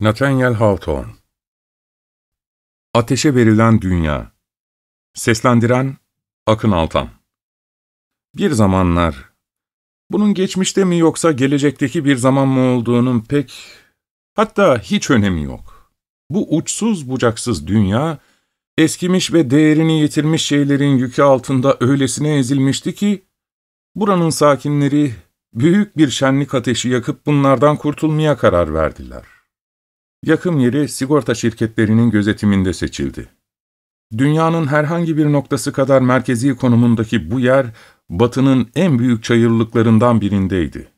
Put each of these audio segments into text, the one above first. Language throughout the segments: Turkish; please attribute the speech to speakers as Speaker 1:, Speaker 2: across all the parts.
Speaker 1: Nathaniel Hawthorne Ateşe Verilen Dünya Seslendiren Akın Altan Bir zamanlar, bunun geçmişte mi yoksa gelecekteki bir zaman mı olduğunun pek, hatta hiç önemi yok. Bu uçsuz bucaksız dünya, eskimiş ve değerini yitirmiş şeylerin yükü altında öylesine ezilmişti ki, buranın sakinleri büyük bir şenlik ateşi yakıp bunlardan kurtulmaya karar verdiler. Yakım yeri sigorta şirketlerinin gözetiminde seçildi. Dünyanın herhangi bir noktası kadar merkezi konumundaki bu yer, batının en büyük çayırlıklarından birindeydi.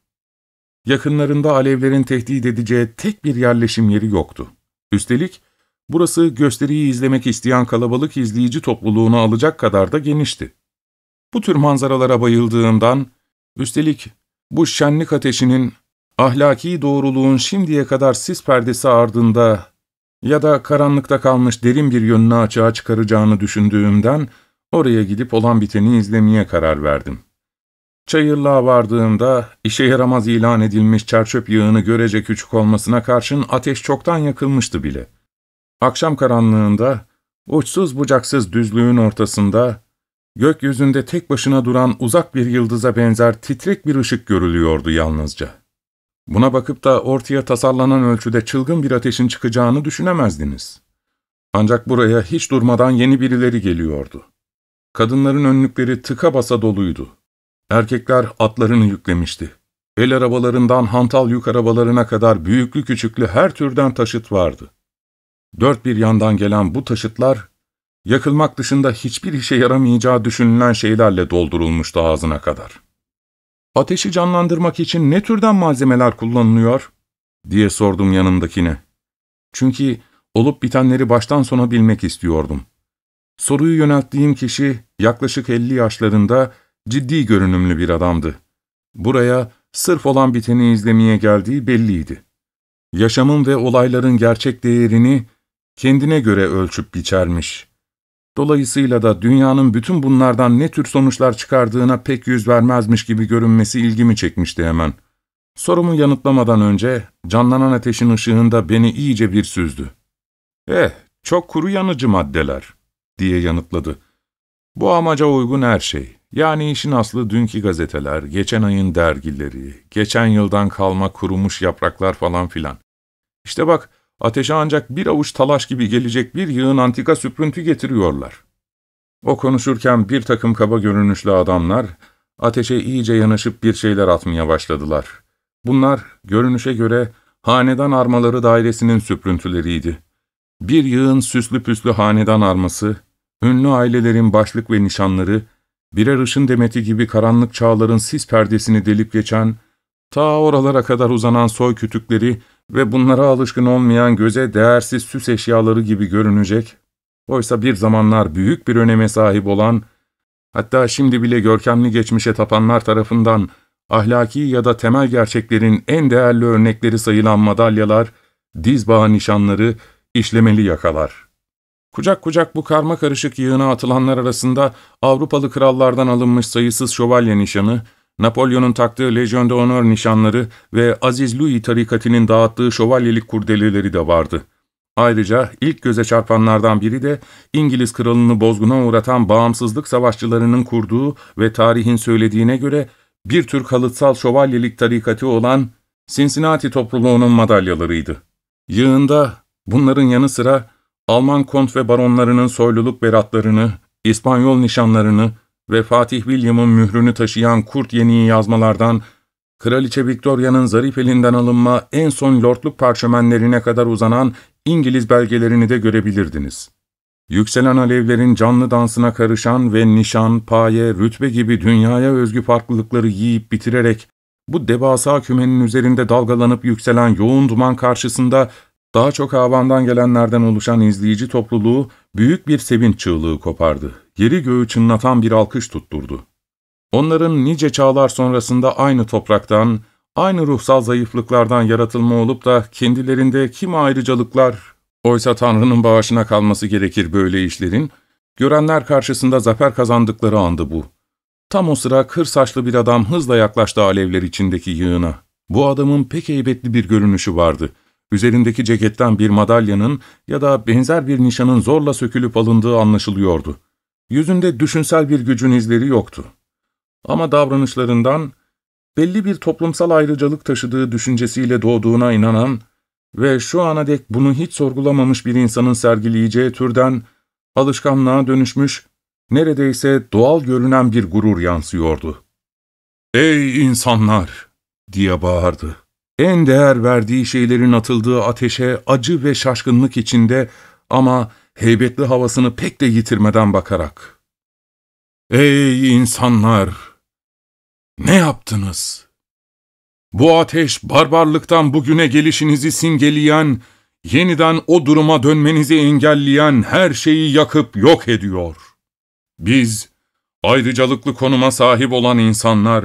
Speaker 1: Yakınlarında alevlerin tehdit edeceği tek bir yerleşim yeri yoktu. Üstelik, burası gösteriyi izlemek isteyen kalabalık izleyici topluluğunu alacak kadar da genişti. Bu tür manzaralara bayıldığımdan, üstelik bu şenlik ateşinin ahlaki doğruluğun şimdiye kadar sis perdesi ardında ya da karanlıkta kalmış derin bir yönünü açığa çıkaracağını düşündüğümden oraya gidip olan biteni izlemeye karar verdim. Çayırlığa vardığımda işe yaramaz ilan edilmiş çerçöp yığını görece küçük olmasına karşın ateş çoktan yakılmıştı bile. Akşam karanlığında uçsuz bucaksız düzlüğün ortasında gökyüzünde tek başına duran uzak bir yıldıza benzer titrek bir ışık görülüyordu yalnızca. Buna bakıp da ortaya tasarlanan ölçüde çılgın bir ateşin çıkacağını düşünemezdiniz. Ancak buraya hiç durmadan yeni birileri geliyordu. Kadınların önlükleri tıka basa doluydu. Erkekler atlarını yüklemişti. El arabalarından hantal yük arabalarına kadar büyüklü küçüklü her türden taşıt vardı. Dört bir yandan gelen bu taşıtlar, yakılmak dışında hiçbir işe yaramayacağı düşünülen şeylerle doldurulmuştu ağzına kadar. Ateşi canlandırmak için ne türden malzemeler kullanılıyor? diye sordum yanımdakine. Çünkü olup bitenleri baştan sona bilmek istiyordum. Soruyu yönelttiğim kişi yaklaşık elli yaşlarında ciddi görünümlü bir adamdı. Buraya sırf olan biteni izlemeye geldiği belliydi. Yaşamın ve olayların gerçek değerini kendine göre ölçüp biçermiş. Dolayısıyla da dünyanın bütün bunlardan ne tür sonuçlar çıkardığına pek yüz vermezmiş gibi görünmesi ilgimi çekmişti hemen. Sorumu yanıtlamadan önce canlanan ateşin ışığında beni iyice bir süzdü. ''Eh, çok kuru yanıcı maddeler.'' diye yanıtladı. ''Bu amaca uygun her şey. Yani işin aslı dünkü gazeteler, geçen ayın dergileri, geçen yıldan kalma kurumuş yapraklar falan filan. İşte bak.'' ateşe ancak bir avuç talaş gibi gelecek bir yığın antika süprüntü getiriyorlar. O konuşurken bir takım kaba görünüşlü adamlar, ateşe iyice yanaşıp bir şeyler atmaya başladılar. Bunlar, görünüşe göre, hanedan armaları dairesinin süprüntüleriydi. Bir yığın süslü püslü hanedan arması, ünlü ailelerin başlık ve nişanları, birer ışın demeti gibi karanlık çağların sis perdesini delip geçen, ta oralara kadar uzanan soy kütükleri ve bunlara alışkın olmayan göze değersiz süs eşyaları gibi görünecek, oysa bir zamanlar büyük bir öneme sahip olan, hatta şimdi bile görkemli geçmişe tapanlar tarafından ahlaki ya da temel gerçeklerin en değerli örnekleri sayılan madalyalar, diz bağı nişanları, işlemeli yakalar. Kucak kucak bu karma karışık yığına atılanlar arasında Avrupalı krallardan alınmış sayısız şövalye nişanı, Napolyon'un taktığı Legion d'Honneur nişanları ve Aziz Louis tarikatının dağıttığı şövalyelik kurdeleleri de vardı. Ayrıca ilk göze çarpanlardan biri de İngiliz kralını bozguna uğratan bağımsızlık savaşçılarının kurduğu ve tarihin söylediğine göre bir tür kalıtsal şövalyelik tarikatı olan Cincinnati topluluğunun madalyalarıydı. Yığında bunların yanı sıra Alman kont ve baronlarının soyluluk beratlarını, İspanyol nişanlarını, ve Fatih William'ın mührünü taşıyan kurt yeniği yazmalardan, Kraliçe Victoria'nın zarif elinden alınma en son lordluk parşömenlerine kadar uzanan İngiliz belgelerini de görebilirdiniz. Yükselen alevlerin canlı dansına karışan ve nişan, paye, rütbe gibi dünyaya özgü farklılıkları yiyip bitirerek bu devasa kümenin üzerinde dalgalanıp yükselen yoğun duman karşısında daha çok havandan gelenlerden oluşan izleyici topluluğu büyük bir sevinç çığlığı kopardı yeri göğü çınlatan bir alkış tutturdu. Onların nice çağlar sonrasında aynı topraktan, aynı ruhsal zayıflıklardan yaratılma olup da kendilerinde kim ayrıcalıklar, oysa Tanrı'nın bağışına kalması gerekir böyle işlerin, görenler karşısında zafer kazandıkları andı bu. Tam o sıra kır saçlı bir adam hızla yaklaştı alevler içindeki yığına. Bu adamın pek heybetli bir görünüşü vardı. Üzerindeki ceketten bir madalyanın ya da benzer bir nişanın zorla sökülüp alındığı anlaşılıyordu. Yüzünde düşünsel bir gücün izleri yoktu. Ama davranışlarından, belli bir toplumsal ayrıcalık taşıdığı düşüncesiyle doğduğuna inanan ve şu ana dek bunu hiç sorgulamamış bir insanın sergileyeceği türden alışkanlığa dönüşmüş, neredeyse doğal görünen bir gurur yansıyordu. ''Ey insanlar!'' diye bağırdı. En değer verdiği şeylerin atıldığı ateşe acı ve şaşkınlık içinde ama heybetli havasını pek de yitirmeden bakarak. ''Ey insanlar! Ne yaptınız? Bu ateş barbarlıktan bugüne gelişinizi simgeleyen, yeniden o duruma dönmenizi engelleyen her şeyi yakıp yok ediyor. Biz, ayrıcalıklı konuma sahip olan insanlar,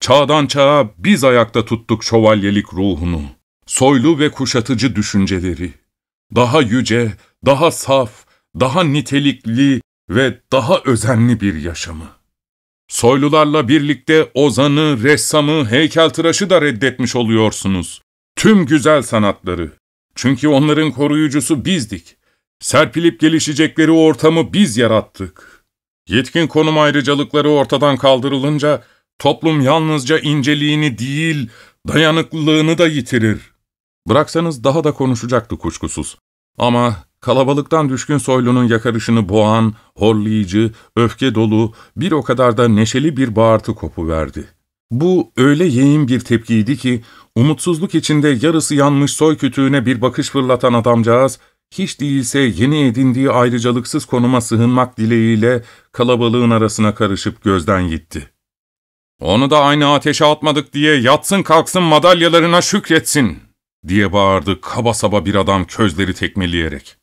Speaker 1: çağdan çağa biz ayakta tuttuk şövalyelik ruhunu, soylu ve kuşatıcı düşünceleri. Daha yüce, daha saf, daha nitelikli ve daha özenli bir yaşamı. Soylularla birlikte ozanı, ressamı, heykeltıraşı da reddetmiş oluyorsunuz. Tüm güzel sanatları. Çünkü onların koruyucusu bizdik. Serpilip gelişecekleri ortamı biz yarattık. Yetkin konum ayrıcalıkları ortadan kaldırılınca toplum yalnızca inceliğini değil, dayanıklılığını da yitirir. Bıraksanız daha da konuşacaktı kuşkusuz. Ama Kalabalıktan düşkün soylunun yakarışını boğan, horlayıcı, öfke dolu, bir o kadar da neşeli bir bağırtı kopuverdi. Bu öyle yeğin bir tepkiydi ki, umutsuzluk içinde yarısı yanmış soy kütüğüne bir bakış fırlatan adamcağız, hiç değilse yeni edindiği ayrıcalıksız konuma sığınmak dileğiyle kalabalığın arasına karışıp gözden gitti. ''Onu da aynı ateşe atmadık diye yatsın kalksın madalyalarına şükretsin.'' diye bağırdı kaba saba bir adam közleri tekmeleyerek.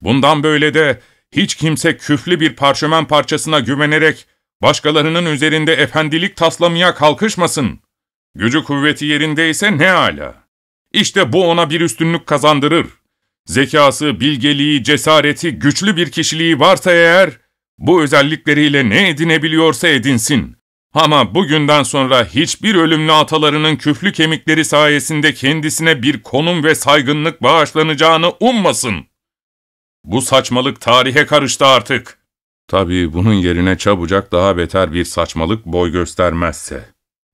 Speaker 1: Bundan böyle de hiç kimse küflü bir parşömen parçasına güvenerek başkalarının üzerinde efendilik taslamaya kalkışmasın. Gücü kuvveti yerindeyse ne âlâ. İşte bu ona bir üstünlük kazandırır. Zekası, bilgeliği, cesareti, güçlü bir kişiliği varsa eğer, bu özellikleriyle ne edinebiliyorsa edinsin. Ama bugünden sonra hiçbir ölümlü atalarının küflü kemikleri sayesinde kendisine bir konum ve saygınlık bağışlanacağını ummasın.'' Bu saçmalık tarihe karıştı artık. Tabii bunun yerine çabucak daha beter bir saçmalık boy göstermezse,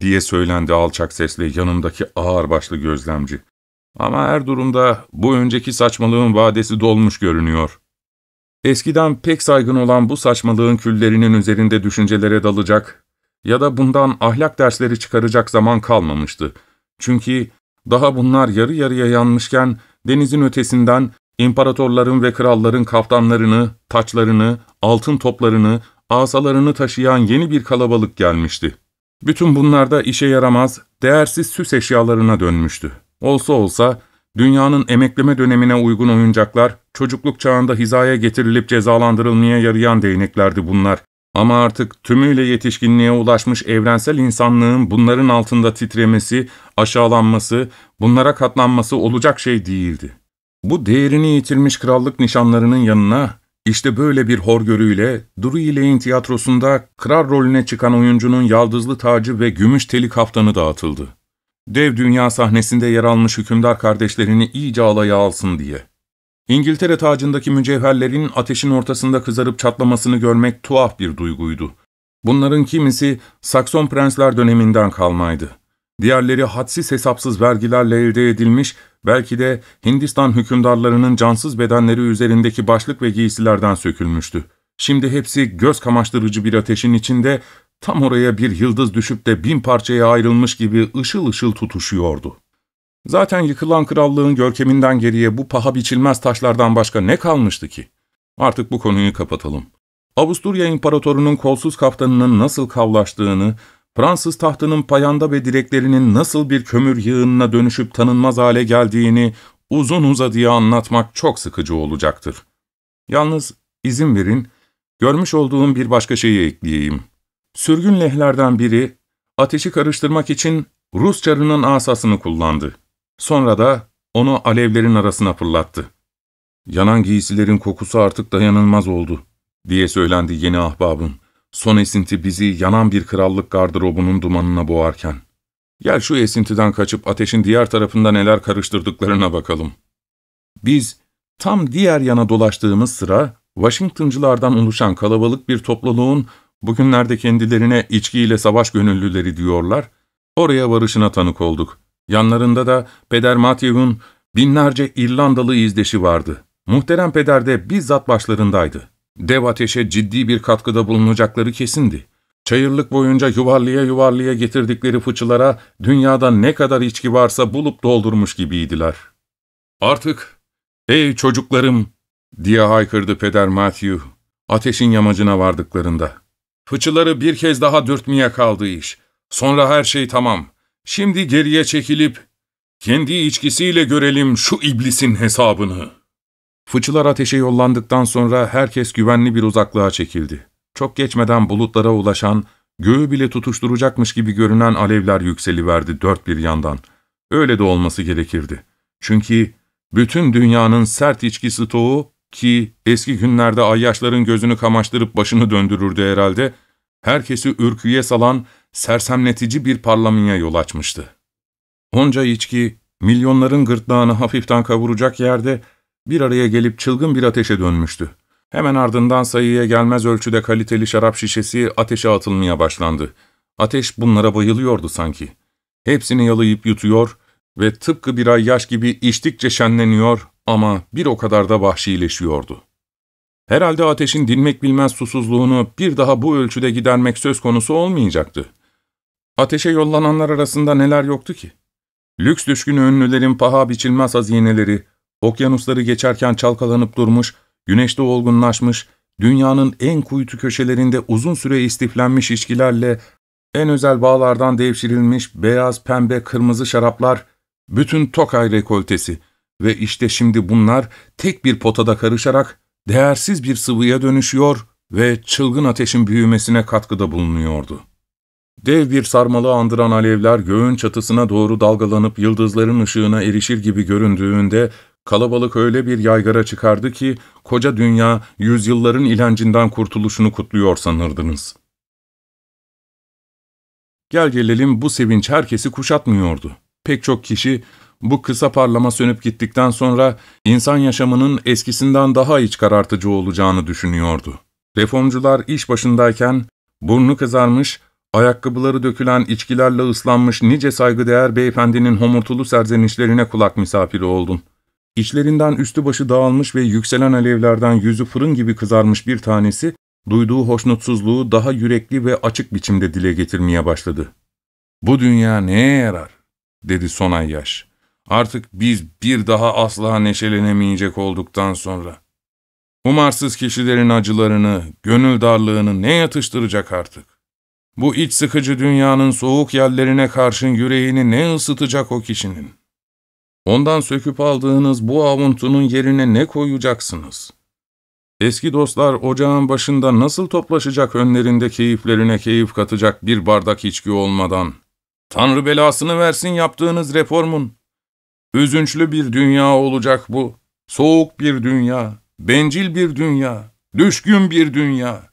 Speaker 1: diye söylendi alçak sesle yanımdaki ağır başlı gözlemci. Ama her durumda bu önceki saçmalığın vadesi dolmuş görünüyor. Eskiden pek saygın olan bu saçmalığın küllerinin üzerinde düşüncelere dalacak ya da bundan ahlak dersleri çıkaracak zaman kalmamıştı. Çünkü daha bunlar yarı yarıya yanmışken denizin ötesinden İmparatorların ve kralların kaftanlarını, taçlarını, altın toplarını, asalarını taşıyan yeni bir kalabalık gelmişti. Bütün bunlar da işe yaramaz, değersiz süs eşyalarına dönmüştü. Olsa olsa dünyanın emekleme dönemine uygun oyuncaklar, çocukluk çağında hizaya getirilip cezalandırılmaya yarayan değneklerdi bunlar. Ama artık tümüyle yetişkinliğe ulaşmış evrensel insanlığın bunların altında titremesi, aşağılanması, bunlara katlanması olacak şey değildi. Bu değerini yitirmiş krallık nişanlarının yanına işte böyle bir horgörüyle Duru İley'in tiyatrosunda kral rolüne çıkan oyuncunun yaldızlı tacı ve gümüş teli kaftanı dağıtıldı. Dev dünya sahnesinde yer almış hükümdar kardeşlerini iyice alaya alsın diye. İngiltere tacındaki mücevherlerin ateşin ortasında kızarıp çatlamasını görmek tuhaf bir duyguydu. Bunların kimisi Sakson prensler döneminden kalmaydı diğerleri hadsiz hesapsız vergilerle elde edilmiş, belki de Hindistan hükümdarlarının cansız bedenleri üzerindeki başlık ve giysilerden sökülmüştü. Şimdi hepsi göz kamaştırıcı bir ateşin içinde, tam oraya bir yıldız düşüp de bin parçaya ayrılmış gibi ışıl ışıl tutuşuyordu. Zaten yıkılan krallığın görkeminden geriye bu paha biçilmez taşlardan başka ne kalmıştı ki? Artık bu konuyu kapatalım. Avusturya İmparatoru'nun kolsuz kaftanının nasıl kavlaştığını, Fransız tahtının payanda ve direklerinin nasıl bir kömür yığınına dönüşüp tanınmaz hale geldiğini uzun uzadıya anlatmak çok sıkıcı olacaktır. Yalnız izin verin, görmüş olduğum bir başka şeyi ekleyeyim. Sürgün lehlerden biri, ateşi karıştırmak için Rus çarının asasını kullandı. Sonra da onu alevlerin arasına fırlattı. Yanan giysilerin kokusu artık dayanılmaz oldu, diye söylendi yeni ahbabın. Son esinti bizi yanan bir krallık gardırobunun dumanına boğarken. Gel şu esintiden kaçıp ateşin diğer tarafında neler karıştırdıklarına bakalım. Biz tam diğer yana dolaştığımız sıra Washington'cılardan oluşan kalabalık bir topluluğun bugünlerde kendilerine içkiyle savaş gönüllüleri diyorlar, oraya varışına tanık olduk. Yanlarında da Peder Matthew'un binlerce İrlandalı izdeşi vardı. Muhterem Peder de bizzat başlarındaydı. Dev ateşe ciddi bir katkıda bulunacakları kesindi. Çayırlık boyunca yuvarlaya yuvarlaya getirdikleri fıçılara dünyada ne kadar içki varsa bulup doldurmuş gibiydiler. Artık, ''Ey çocuklarım!'' diye haykırdı Peder Matthew, ateşin yamacına vardıklarında. ''Fıçıları bir kez daha dürtmeye kaldı iş. Sonra her şey tamam. Şimdi geriye çekilip kendi içkisiyle görelim şu iblisin hesabını.'' Fıçılar ateşe yollandıktan sonra herkes güvenli bir uzaklığa çekildi. Çok geçmeden bulutlara ulaşan, göğü bile tutuşturacakmış gibi görünen alevler yükseliverdi dört bir yandan. Öyle de olması gerekirdi. Çünkü bütün dünyanın sert içki stoğu ki eski günlerde ayyaşların gözünü kamaştırıp başını döndürürdü herhalde, herkesi ürküye salan sersemletici bir parlamaya yol açmıştı. Onca içki, milyonların gırtlağını hafiften kavuracak yerde bir araya gelip çılgın bir ateşe dönmüştü. Hemen ardından sayıya gelmez ölçüde kaliteli şarap şişesi ateşe atılmaya başlandı. Ateş bunlara bayılıyordu sanki. Hepsini yalayıp yutuyor ve tıpkı bir ay yaş gibi içtikçe şenleniyor ama bir o kadar da vahşileşiyordu. Herhalde ateşin dinmek bilmez susuzluğunu bir daha bu ölçüde gidermek söz konusu olmayacaktı. Ateşe yollananlar arasında neler yoktu ki? Lüks düşkün ünlülerin paha biçilmez hazineleri, Okyanusları geçerken çalkalanıp durmuş, güneşte olgunlaşmış, dünyanın en kuytu köşelerinde uzun süre istiflenmiş içkilerle, en özel bağlardan devşirilmiş beyaz, pembe, kırmızı şaraplar, bütün Tokay rekoltesi ve işte şimdi bunlar tek bir potada karışarak değersiz bir sıvıya dönüşüyor ve çılgın ateşin büyümesine katkıda bulunuyordu. Dev bir sarmalı andıran alevler göğün çatısına doğru dalgalanıp yıldızların ışığına erişir gibi göründüğünde Kalabalık öyle bir yaygara çıkardı ki, koca dünya yüzyılların ilancından kurtuluşunu kutluyor sanırdınız. Gel gelelim bu sevinç herkesi kuşatmıyordu. Pek çok kişi bu kısa parlama sönüp gittikten sonra insan yaşamının eskisinden daha iç karartıcı olacağını düşünüyordu. Reformcular iş başındayken burnu kızarmış, ayakkabıları dökülen içkilerle ıslanmış nice saygıdeğer beyefendinin homurtulu serzenişlerine kulak misafiri oldun. İçlerinden üstü başı dağılmış ve yükselen alevlerden yüzü fırın gibi kızarmış bir tanesi, duyduğu hoşnutsuzluğu daha yürekli ve açık biçimde dile getirmeye başladı. ''Bu dünya neye yarar?'' dedi Sonay Yaş. ''Artık biz bir daha asla neşelenemeyecek olduktan sonra. Umarsız kişilerin acılarını, gönül darlığını ne yatıştıracak artık? Bu iç sıkıcı dünyanın soğuk yerlerine karşın yüreğini ne ısıtacak o kişinin?'' Ondan söküp aldığınız bu avuntunun yerine ne koyacaksınız? Eski dostlar ocağın başında nasıl toplaşacak önlerinde keyiflerine keyif katacak bir bardak içki olmadan? Tanrı belasını versin yaptığınız reformun. Üzünçlü bir dünya olacak bu. Soğuk bir dünya, bencil bir dünya, düşkün bir dünya.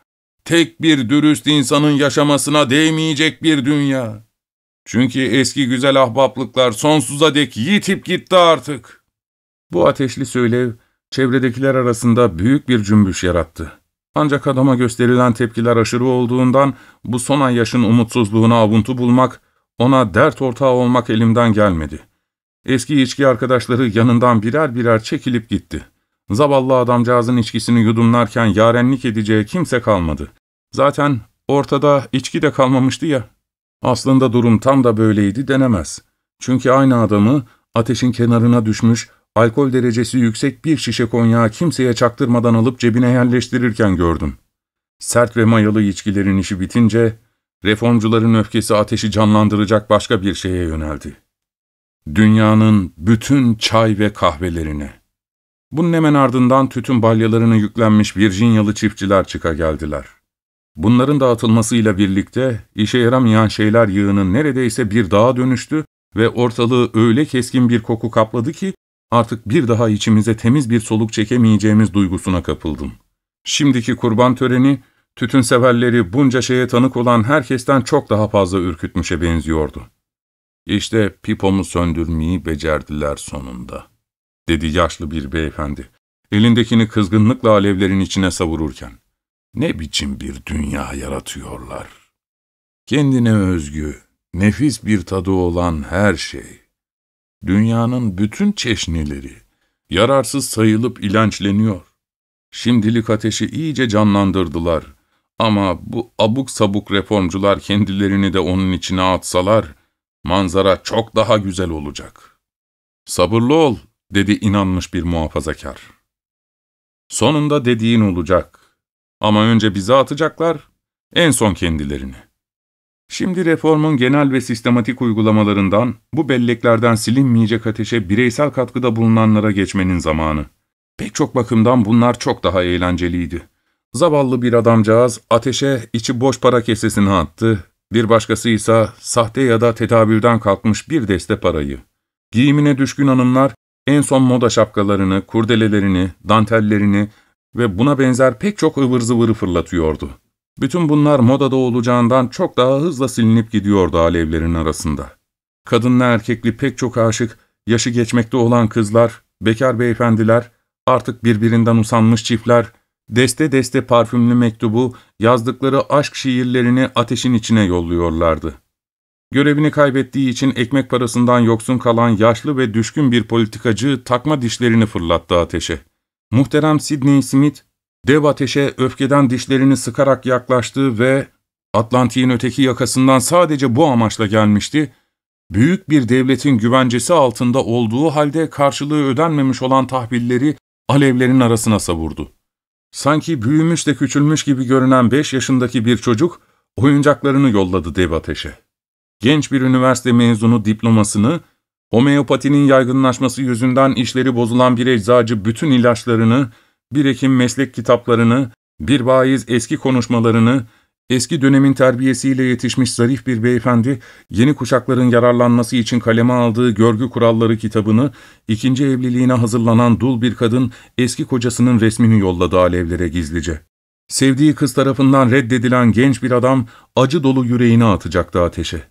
Speaker 1: Tek bir dürüst insanın yaşamasına değmeyecek bir dünya. Çünkü eski güzel ahbaplıklar sonsuza dek yitip gitti artık. Bu ateşli söylev çevredekiler arasında büyük bir cümbüş yarattı. Ancak adama gösterilen tepkiler aşırı olduğundan bu son ay yaşın umutsuzluğuna avuntu bulmak, ona dert ortağı olmak elimden gelmedi. Eski içki arkadaşları yanından birer birer çekilip gitti. Zavallı adamcağızın içkisini yudumlarken yarenlik edeceği kimse kalmadı. Zaten ortada içki de kalmamıştı ya. Aslında durum tam da böyleydi denemez. Çünkü aynı adamı ateşin kenarına düşmüş, alkol derecesi yüksek bir şişe konyağı kimseye çaktırmadan alıp cebine yerleştirirken gördüm. Sert ve mayalı içkilerin işi bitince, reformcuların öfkesi ateşi canlandıracak başka bir şeye yöneldi. Dünyanın bütün çay ve kahvelerine. Bunun hemen ardından tütün balyalarını yüklenmiş Virginyalı çiftçiler çıka geldiler. Bunların dağıtılmasıyla birlikte işe yaramayan şeyler yığının neredeyse bir dağa dönüştü ve ortalığı öyle keskin bir koku kapladı ki artık bir daha içimize temiz bir soluk çekemeyeceğimiz duygusuna kapıldım. Şimdiki kurban töreni, tütünseverleri bunca şeye tanık olan herkesten çok daha fazla ürkütmüşe benziyordu. İşte pipomu söndürmeyi becerdiler sonunda, dedi yaşlı bir beyefendi, elindekini kızgınlıkla alevlerin içine savururken. Ne biçim bir dünya yaratıyorlar. Kendine özgü, nefis bir tadı olan her şey. Dünyanın bütün çeşnileri, yararsız sayılıp ilençleniyor. Şimdilik ateşi iyice canlandırdılar. Ama bu abuk sabuk reformcular kendilerini de onun içine atsalar, manzara çok daha güzel olacak. Sabırlı ol, dedi inanmış bir muhafazakar. Sonunda dediğin olacak. Ama önce bize atacaklar, en son kendilerini. Şimdi reformun genel ve sistematik uygulamalarından, bu belleklerden silinmeyecek ateşe bireysel katkıda bulunanlara geçmenin zamanı. Pek çok bakımdan bunlar çok daha eğlenceliydi. Zavallı bir adamcağız ateşe içi boş para kesesini attı, bir başkası ise sahte ya da tedavülden kalkmış bir deste parayı. Giyimine düşkün hanımlar en son moda şapkalarını, kurdelelerini, dantellerini, ve buna benzer pek çok ıvır zıvırı fırlatıyordu. Bütün bunlar modada olacağından çok daha hızla silinip gidiyordu alevlerin arasında. Kadınla erkekli pek çok aşık, yaşı geçmekte olan kızlar, bekar beyefendiler, artık birbirinden usanmış çiftler, deste deste parfümlü mektubu, yazdıkları aşk şiirlerini ateşin içine yolluyorlardı. Görevini kaybettiği için ekmek parasından yoksun kalan yaşlı ve düşkün bir politikacı takma dişlerini fırlattı ateşe. Muhterem Sidney Smith, dev ateşe öfkeden dişlerini sıkarak yaklaştı ve Atlantik'in öteki yakasından sadece bu amaçla gelmişti, büyük bir devletin güvencesi altında olduğu halde karşılığı ödenmemiş olan tahvilleri alevlerin arasına savurdu. Sanki büyümüş de küçülmüş gibi görünen beş yaşındaki bir çocuk, oyuncaklarını yolladı dev ateşe. Genç bir üniversite mezunu diplomasını, Homeopatinin yaygınlaşması yüzünden işleri bozulan bir eczacı bütün ilaçlarını, bir hekim meslek kitaplarını, bir baiz eski konuşmalarını, eski dönemin terbiyesiyle yetişmiş zarif bir beyefendi, yeni kuşakların yararlanması için kaleme aldığı görgü kuralları kitabını, ikinci evliliğine hazırlanan dul bir kadın eski kocasının resmini yolladı alevlere gizlice. Sevdiği kız tarafından reddedilen genç bir adam acı dolu yüreğini atacaktı ateşe.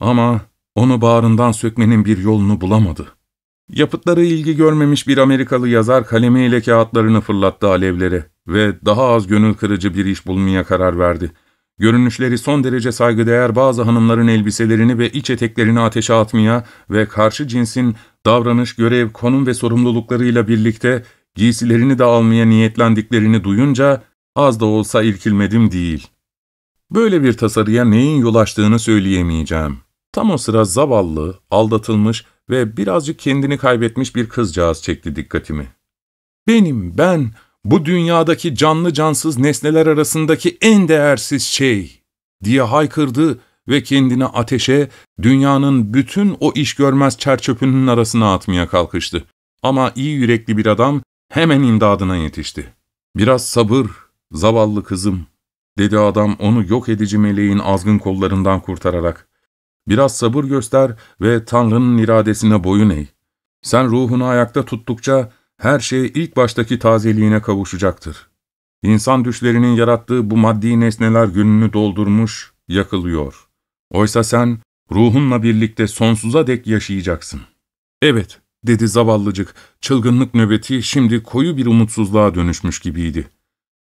Speaker 1: Ama onu bağrından sökmenin bir yolunu bulamadı. Yapıtları ilgi görmemiş bir Amerikalı yazar kalemiyle kağıtlarını fırlattı alevlere ve daha az gönül kırıcı bir iş bulmaya karar verdi. Görünüşleri son derece saygıdeğer bazı hanımların elbiselerini ve iç eteklerini ateşe atmaya ve karşı cinsin davranış, görev, konum ve sorumluluklarıyla birlikte giysilerini de almaya niyetlendiklerini duyunca az da olsa irkilmedim değil. Böyle bir tasarıya neyin yol açtığını söyleyemeyeceğim. Tam o sıra zavallı, aldatılmış ve birazcık kendini kaybetmiş bir kızcağız çekti dikkatimi. Benim, ben, bu dünyadaki canlı cansız nesneler arasındaki en değersiz şey diye haykırdı ve kendini ateşe, dünyanın bütün o iş görmez çerçöpünün arasına atmaya kalkıştı. Ama iyi yürekli bir adam hemen imdadına yetişti. ''Biraz sabır, zavallı kızım.'' dedi adam onu yok edici meleğin azgın kollarından kurtararak. Biraz sabır göster ve Tanrı'nın iradesine boyun eğ. Sen ruhunu ayakta tuttukça her şey ilk baştaki tazeliğine kavuşacaktır. İnsan düşlerinin yarattığı bu maddi nesneler gününü doldurmuş, yakılıyor. Oysa sen ruhunla birlikte sonsuza dek yaşayacaksın. Evet, dedi zavallıcık, çılgınlık nöbeti şimdi koyu bir umutsuzluğa dönüşmüş gibiydi.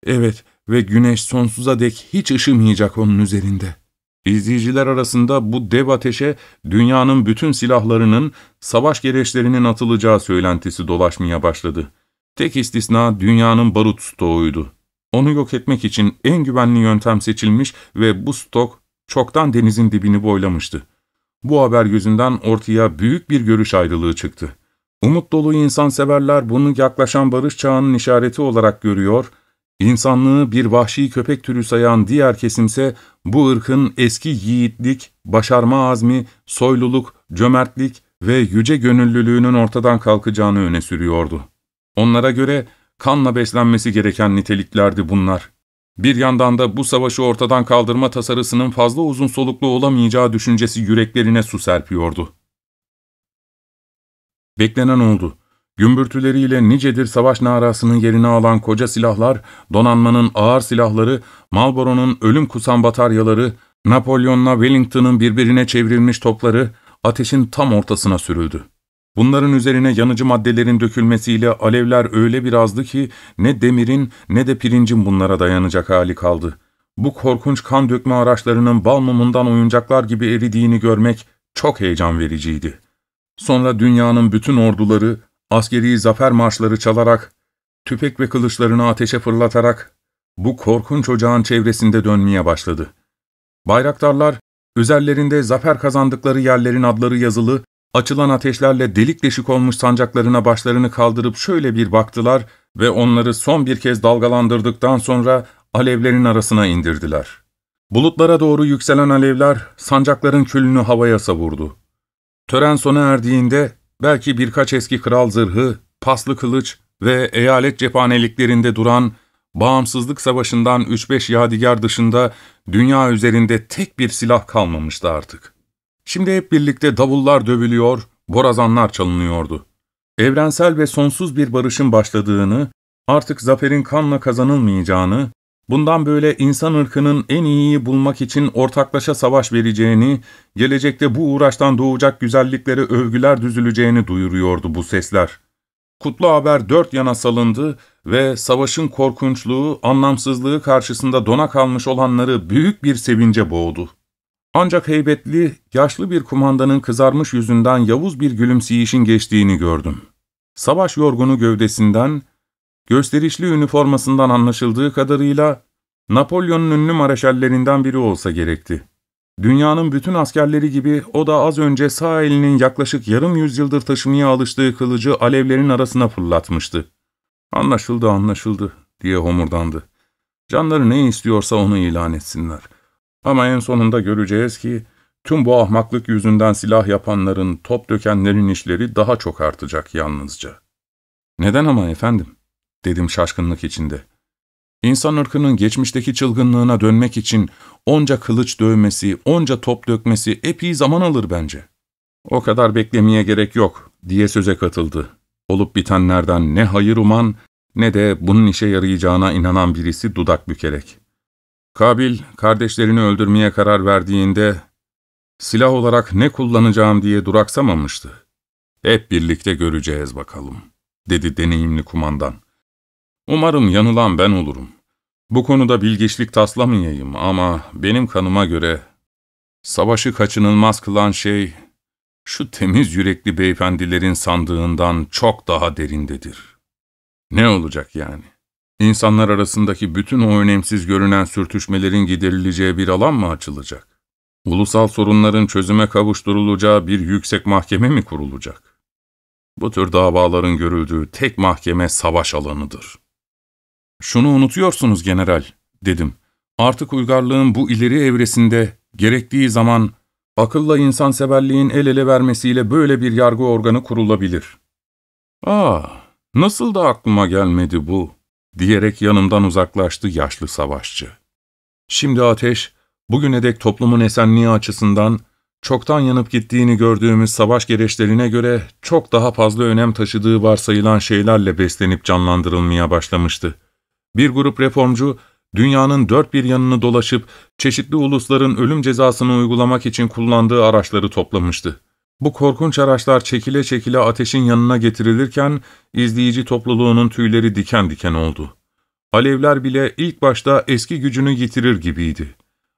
Speaker 1: Evet ve güneş sonsuza dek hiç ışımayacak onun üzerinde. İzleyiciler arasında bu dev ateşe dünyanın bütün silahlarının, savaş gereçlerinin atılacağı söylentisi dolaşmaya başladı. Tek istisna dünyanın barut stoğuydu. Onu yok etmek için en güvenli yöntem seçilmiş ve bu stok çoktan denizin dibini boylamıştı. Bu haber yüzünden ortaya büyük bir görüş ayrılığı çıktı. Umut dolu insanseverler bunu yaklaşan barış çağının işareti olarak görüyor İnsanlığı bir vahşi köpek türü sayan diğer kesimse bu ırkın eski yiğitlik, başarma azmi, soyluluk, cömertlik ve yüce gönüllülüğünün ortadan kalkacağını öne sürüyordu. Onlara göre kanla beslenmesi gereken niteliklerdi bunlar. Bir yandan da bu savaşı ortadan kaldırma tasarısının fazla uzun soluklu olamayacağı düşüncesi yüreklerine su serpiyordu. Beklenen oldu. Gümbürtüleriyle nicedir savaş narasının yerini alan koca silahlar, donanmanın ağır silahları, Marlboro'nun ölüm kusan bataryaları, Napolyon'la Wellington'ın birbirine çevrilmiş topları ateşin tam ortasına sürüldü. Bunların üzerine yanıcı maddelerin dökülmesiyle alevler öyle bir azdı ki ne demirin ne de pirincin bunlara dayanacak hali kaldı. Bu korkunç kan dökme araçlarının bal mumundan oyuncaklar gibi eridiğini görmek çok heyecan vericiydi. Sonra dünyanın bütün orduları Askeri zafer marşları çalarak, tüfek ve kılıçlarını ateşe fırlatarak bu korkunç ocağın çevresinde dönmeye başladı. Bayraktarlar, üzerlerinde zafer kazandıkları yerlerin adları yazılı, açılan ateşlerle delik deşik olmuş sancaklarına başlarını kaldırıp şöyle bir baktılar ve onları son bir kez dalgalandırdıktan sonra alevlerin arasına indirdiler. Bulutlara doğru yükselen alevler sancakların külünü havaya savurdu. Tören sona erdiğinde belki birkaç eski kral zırhı, paslı kılıç ve eyalet cephaneliklerinde duran, bağımsızlık savaşından 3-5 yadigar dışında dünya üzerinde tek bir silah kalmamıştı artık. Şimdi hep birlikte davullar dövülüyor, borazanlar çalınıyordu. Evrensel ve sonsuz bir barışın başladığını, artık zaferin kanla kazanılmayacağını, Bundan böyle insan ırkının en iyiyi bulmak için ortaklaşa savaş vereceğini, gelecekte bu uğraştan doğacak güzelliklere övgüler düzüleceğini duyuruyordu bu sesler. Kutlu haber dört yana salındı ve savaşın korkunçluğu, anlamsızlığı karşısında dona kalmış olanları büyük bir sevince boğdu. Ancak heybetli, yaşlı bir kumandanın kızarmış yüzünden yavuz bir gülümseyişin geçtiğini gördüm. Savaş yorgunu gövdesinden, Gösterişli üniformasından anlaşıldığı kadarıyla Napolyon'un ünlü mareşallerinden biri olsa gerekti. Dünyanın bütün askerleri gibi o da az önce sağ elinin yaklaşık yarım yüzyıldır taşımaya alıştığı kılıcı alevlerin arasına fırlatmıştı. ''Anlaşıldı, anlaşıldı.'' diye homurdandı. Canları ne istiyorsa onu ilan etsinler. Ama en sonunda göreceğiz ki tüm bu ahmaklık yüzünden silah yapanların, top dökenlerin işleri daha çok artacak yalnızca. Neden ama efendim? dedim şaşkınlık içinde. İnsan ırkının geçmişteki çılgınlığına dönmek için onca kılıç dövmesi, onca top dökmesi epey zaman alır bence. O kadar beklemeye gerek yok diye söze katıldı. Olup bitenlerden ne hayır uman ne de bunun işe yarayacağına inanan birisi dudak bükerek. Kabil, kardeşlerini öldürmeye karar verdiğinde silah olarak ne kullanacağım diye duraksamamıştı. Hep birlikte göreceğiz bakalım, dedi deneyimli kumandan. Umarım yanılan ben olurum. Bu konuda bilgeçlik taslamayayım ama benim kanıma göre savaşı kaçınılmaz kılan şey şu temiz yürekli beyefendilerin sandığından çok daha derindedir. Ne olacak yani? İnsanlar arasındaki bütün o önemsiz görünen sürtüşmelerin giderileceği bir alan mı açılacak? Ulusal sorunların çözüme kavuşturulacağı bir yüksek mahkeme mi kurulacak? Bu tür davaların görüldüğü tek mahkeme savaş alanıdır. ''Şunu unutuyorsunuz general.'' dedim. ''Artık uygarlığın bu ileri evresinde gerektiği zaman akılla insanseverliğin el ele vermesiyle böyle bir yargı organı kurulabilir.'' ''Aa, ah, nasıl da aklıma gelmedi bu?'' diyerek yanımdan uzaklaştı yaşlı savaşçı. Şimdi ateş, bugüne dek toplumun esenliği açısından çoktan yanıp gittiğini gördüğümüz savaş gereçlerine göre çok daha fazla önem taşıdığı varsayılan şeylerle beslenip canlandırılmaya başlamıştı. Bir grup reformcu, dünyanın dört bir yanını dolaşıp çeşitli ulusların ölüm cezasını uygulamak için kullandığı araçları toplamıştı. Bu korkunç araçlar çekile çekile ateşin yanına getirilirken izleyici topluluğunun tüyleri diken diken oldu. Alevler bile ilk başta eski gücünü yitirir gibiydi.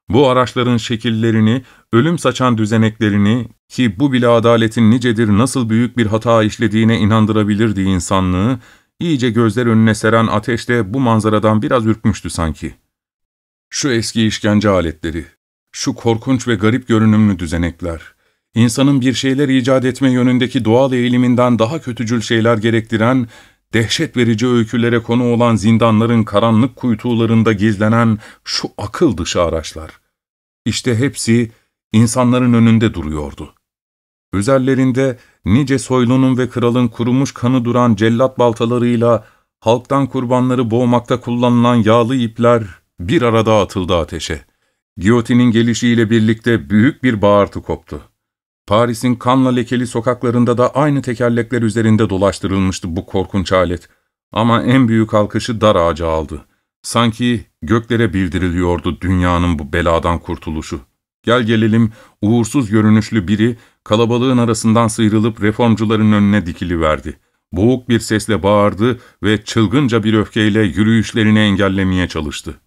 Speaker 1: Bu araçların şekillerini, ölüm saçan düzeneklerini ki bu bile adaletin nicedir nasıl büyük bir hata işlediğine inandırabilirdi insanlığı, İyice gözler önüne seren ateş de bu manzaradan biraz ürkmüştü sanki. Şu eski işkence aletleri, şu korkunç ve garip görünümlü düzenekler, insanın bir şeyler icat etme yönündeki doğal eğiliminden daha kötücül şeyler gerektiren, dehşet verici öykülere konu olan zindanların karanlık kuytularında gizlenen şu akıl dışı araçlar. İşte hepsi insanların önünde duruyordu. Üzerlerinde nice soylunun ve kralın kurumuş kanı duran cellat baltalarıyla halktan kurbanları boğmakta kullanılan yağlı ipler bir arada atıldı ateşe. Giyotinin gelişiyle birlikte büyük bir bağırtı koptu. Paris'in kanla lekeli sokaklarında da aynı tekerlekler üzerinde dolaştırılmıştı bu korkunç alet. Ama en büyük alkışı dar ağaca aldı. Sanki göklere bildiriliyordu dünyanın bu beladan kurtuluşu. Gel gelelim uğursuz görünüşlü biri kalabalığın arasından sıyrılıp reformcuların önüne dikili verdi, Boğuk bir sesle bağırdı ve çılgınca bir öfkeyle yürüyüşlerini engellemeye çalıştı.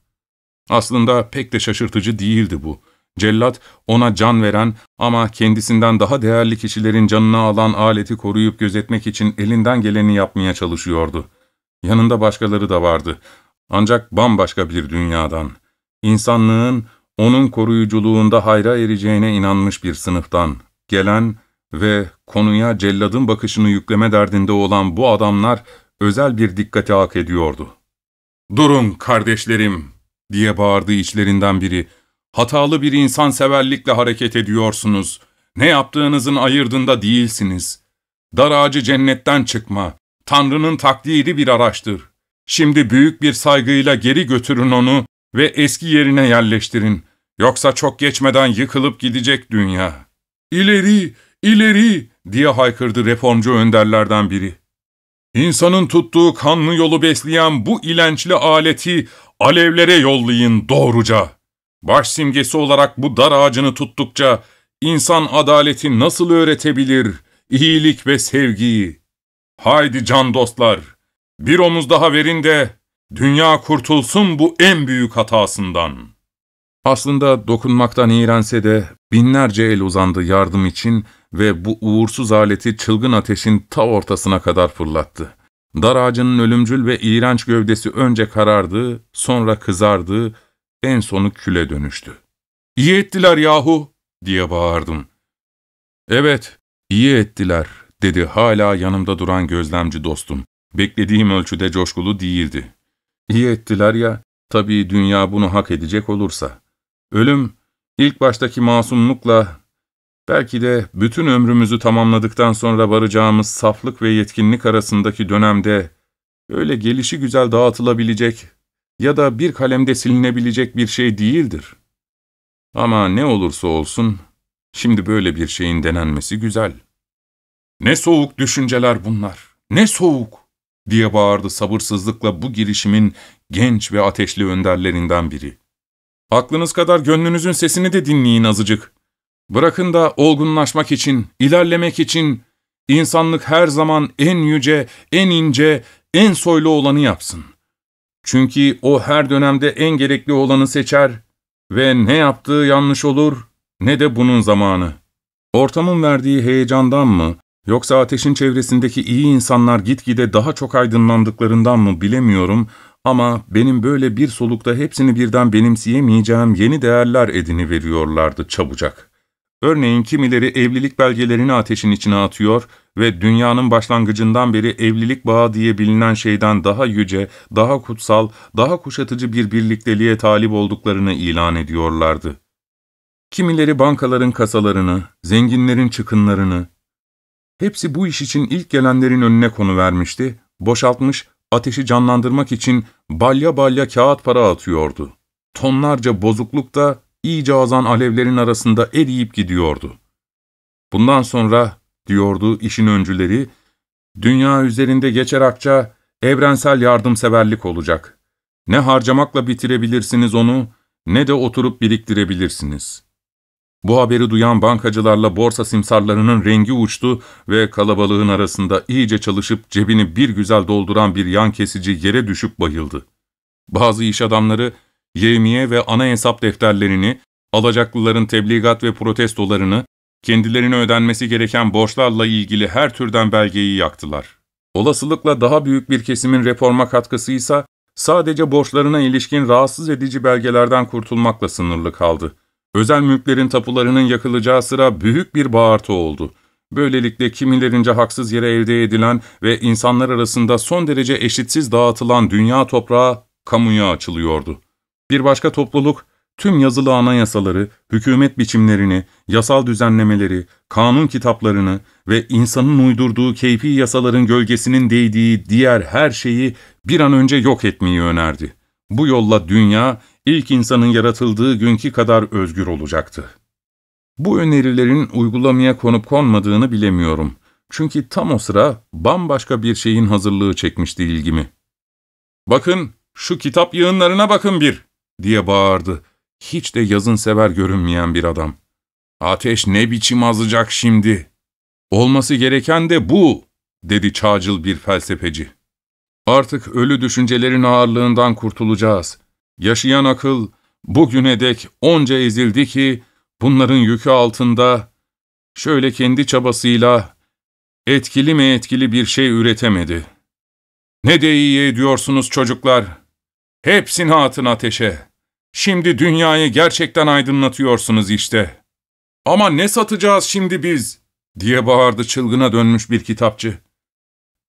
Speaker 1: Aslında pek de şaşırtıcı değildi bu. Cellat, ona can veren ama kendisinden daha değerli kişilerin canını alan aleti koruyup gözetmek için elinden geleni yapmaya çalışıyordu. Yanında başkaları da vardı. Ancak bambaşka bir dünyadan. İnsanlığın, onun koruyuculuğunda hayra ereceğine inanmış bir sınıftan, Gelen ve konuya celladın bakışını yükleme derdinde olan bu adamlar özel bir dikkate hak ediyordu. ''Durun kardeşlerim!'' diye bağırdı içlerinden biri. ''Hatalı bir insanseverlikle hareket ediyorsunuz. Ne yaptığınızın ayırdında değilsiniz. Dar ağacı cennetten çıkma. Tanrı'nın takdiri bir araçtır. Şimdi büyük bir saygıyla geri götürün onu ve eski yerine yerleştirin. Yoksa çok geçmeden yıkılıp gidecek dünya.'' İleri, ileri diye haykırdı reformcu önderlerden biri. İnsanın tuttuğu kanlı yolu besleyen bu ilençli aleti alevlere yollayın doğruca. Baş simgesi olarak bu dar ağacını tuttukça insan adaleti nasıl öğretebilir, iyilik ve sevgiyi? Haydi can dostlar, bir omuz daha verin de dünya kurtulsun bu en büyük hatasından. Aslında dokunmaktan iğrense de binlerce el uzandı yardım için ve bu uğursuz aleti çılgın ateşin ta ortasına kadar fırlattı. Dar ağacının ölümcül ve iğrenç gövdesi önce karardı, sonra kızardı, en sonu küle dönüştü. ''İyi ettiler yahu!'' diye bağırdım. ''Evet, iyi ettiler.'' dedi hala yanımda duran gözlemci dostum. Beklediğim ölçüde coşkulu değildi. İyi ettiler ya, tabii dünya bunu hak edecek olursa. Ölüm, İlk baştaki masumlukla, belki de bütün ömrümüzü tamamladıktan sonra varacağımız saflık ve yetkinlik arasındaki dönemde, öyle gelişi güzel dağıtılabilecek ya da bir kalemde silinebilecek bir şey değildir. Ama ne olursa olsun, şimdi böyle bir şeyin denenmesi güzel. ''Ne soğuk düşünceler bunlar, ne soğuk!'' diye bağırdı sabırsızlıkla bu girişimin genç ve ateşli önderlerinden biri. Aklınız kadar gönlünüzün sesini de dinleyin azıcık. Bırakın da olgunlaşmak için, ilerlemek için insanlık her zaman en yüce, en ince, en soylu olanı yapsın. Çünkü o her dönemde en gerekli olanı seçer ve ne yaptığı yanlış olur ne de bunun zamanı. Ortamın verdiği heyecandan mı, yoksa ateşin çevresindeki iyi insanlar gitgide daha çok aydınlandıklarından mı bilemiyorum ama benim böyle bir solukta hepsini birden benimseyemeyeceğim yeni değerler edini veriyorlardı çabucak. Örneğin kimileri evlilik belgelerini ateşin içine atıyor ve dünyanın başlangıcından beri evlilik bağı diye bilinen şeyden daha yüce, daha kutsal, daha kuşatıcı bir birlikteliğe talip olduklarını ilan ediyorlardı. Kimileri bankaların kasalarını, zenginlerin çıkınlarını, hepsi bu iş için ilk gelenlerin önüne konu vermişti, boşaltmış ateşi canlandırmak için balya balya kağıt para atıyordu. Tonlarca bozukluk da iyice azan alevlerin arasında eriyip gidiyordu. Bundan sonra, diyordu işin öncüleri, dünya üzerinde geçer akça evrensel yardımseverlik olacak. Ne harcamakla bitirebilirsiniz onu, ne de oturup biriktirebilirsiniz. Bu haberi duyan bankacılarla borsa simsarlarının rengi uçtu ve kalabalığın arasında iyice çalışıp cebini bir güzel dolduran bir yan kesici yere düşüp bayıldı. Bazı iş adamları yevmiye ve ana hesap defterlerini, alacaklıların tebligat ve protestolarını, kendilerine ödenmesi gereken borçlarla ilgili her türden belgeyi yaktılar. Olasılıkla daha büyük bir kesimin reforma katkısıysa, sadece borçlarına ilişkin rahatsız edici belgelerden kurtulmakla sınırlı kaldı. Özel mülklerin tapularının yakılacağı sıra büyük bir bağırtı oldu. Böylelikle kimilerince haksız yere elde edilen ve insanlar arasında son derece eşitsiz dağıtılan dünya toprağı kamuya açılıyordu. Bir başka topluluk, tüm yazılı anayasaları, hükümet biçimlerini, yasal düzenlemeleri, kanun kitaplarını ve insanın uydurduğu keyfi yasaların gölgesinin değdiği diğer her şeyi bir an önce yok etmeyi önerdi. Bu yolla dünya, ilk insanın yaratıldığı günkü kadar özgür olacaktı. Bu önerilerin uygulamaya konup konmadığını bilemiyorum. Çünkü tam o sıra bambaşka bir şeyin hazırlığı çekmişti ilgimi. ''Bakın, şu kitap yığınlarına bakın bir!'' diye bağırdı. Hiç de yazın sever görünmeyen bir adam. ''Ateş ne biçim azacak şimdi?'' ''Olması gereken de bu!'' dedi çağcıl bir felsefeci. Artık ölü düşüncelerin ağırlığından kurtulacağız. Yaşayan akıl bugüne dek onca ezildi ki bunların yükü altında şöyle kendi çabasıyla etkili mi etkili bir şey üretemedi. Ne de iyi ediyorsunuz çocuklar. Hepsini atın ateşe. Şimdi dünyayı gerçekten aydınlatıyorsunuz işte. Ama ne satacağız şimdi biz? diye bağırdı çılgına dönmüş bir kitapçı.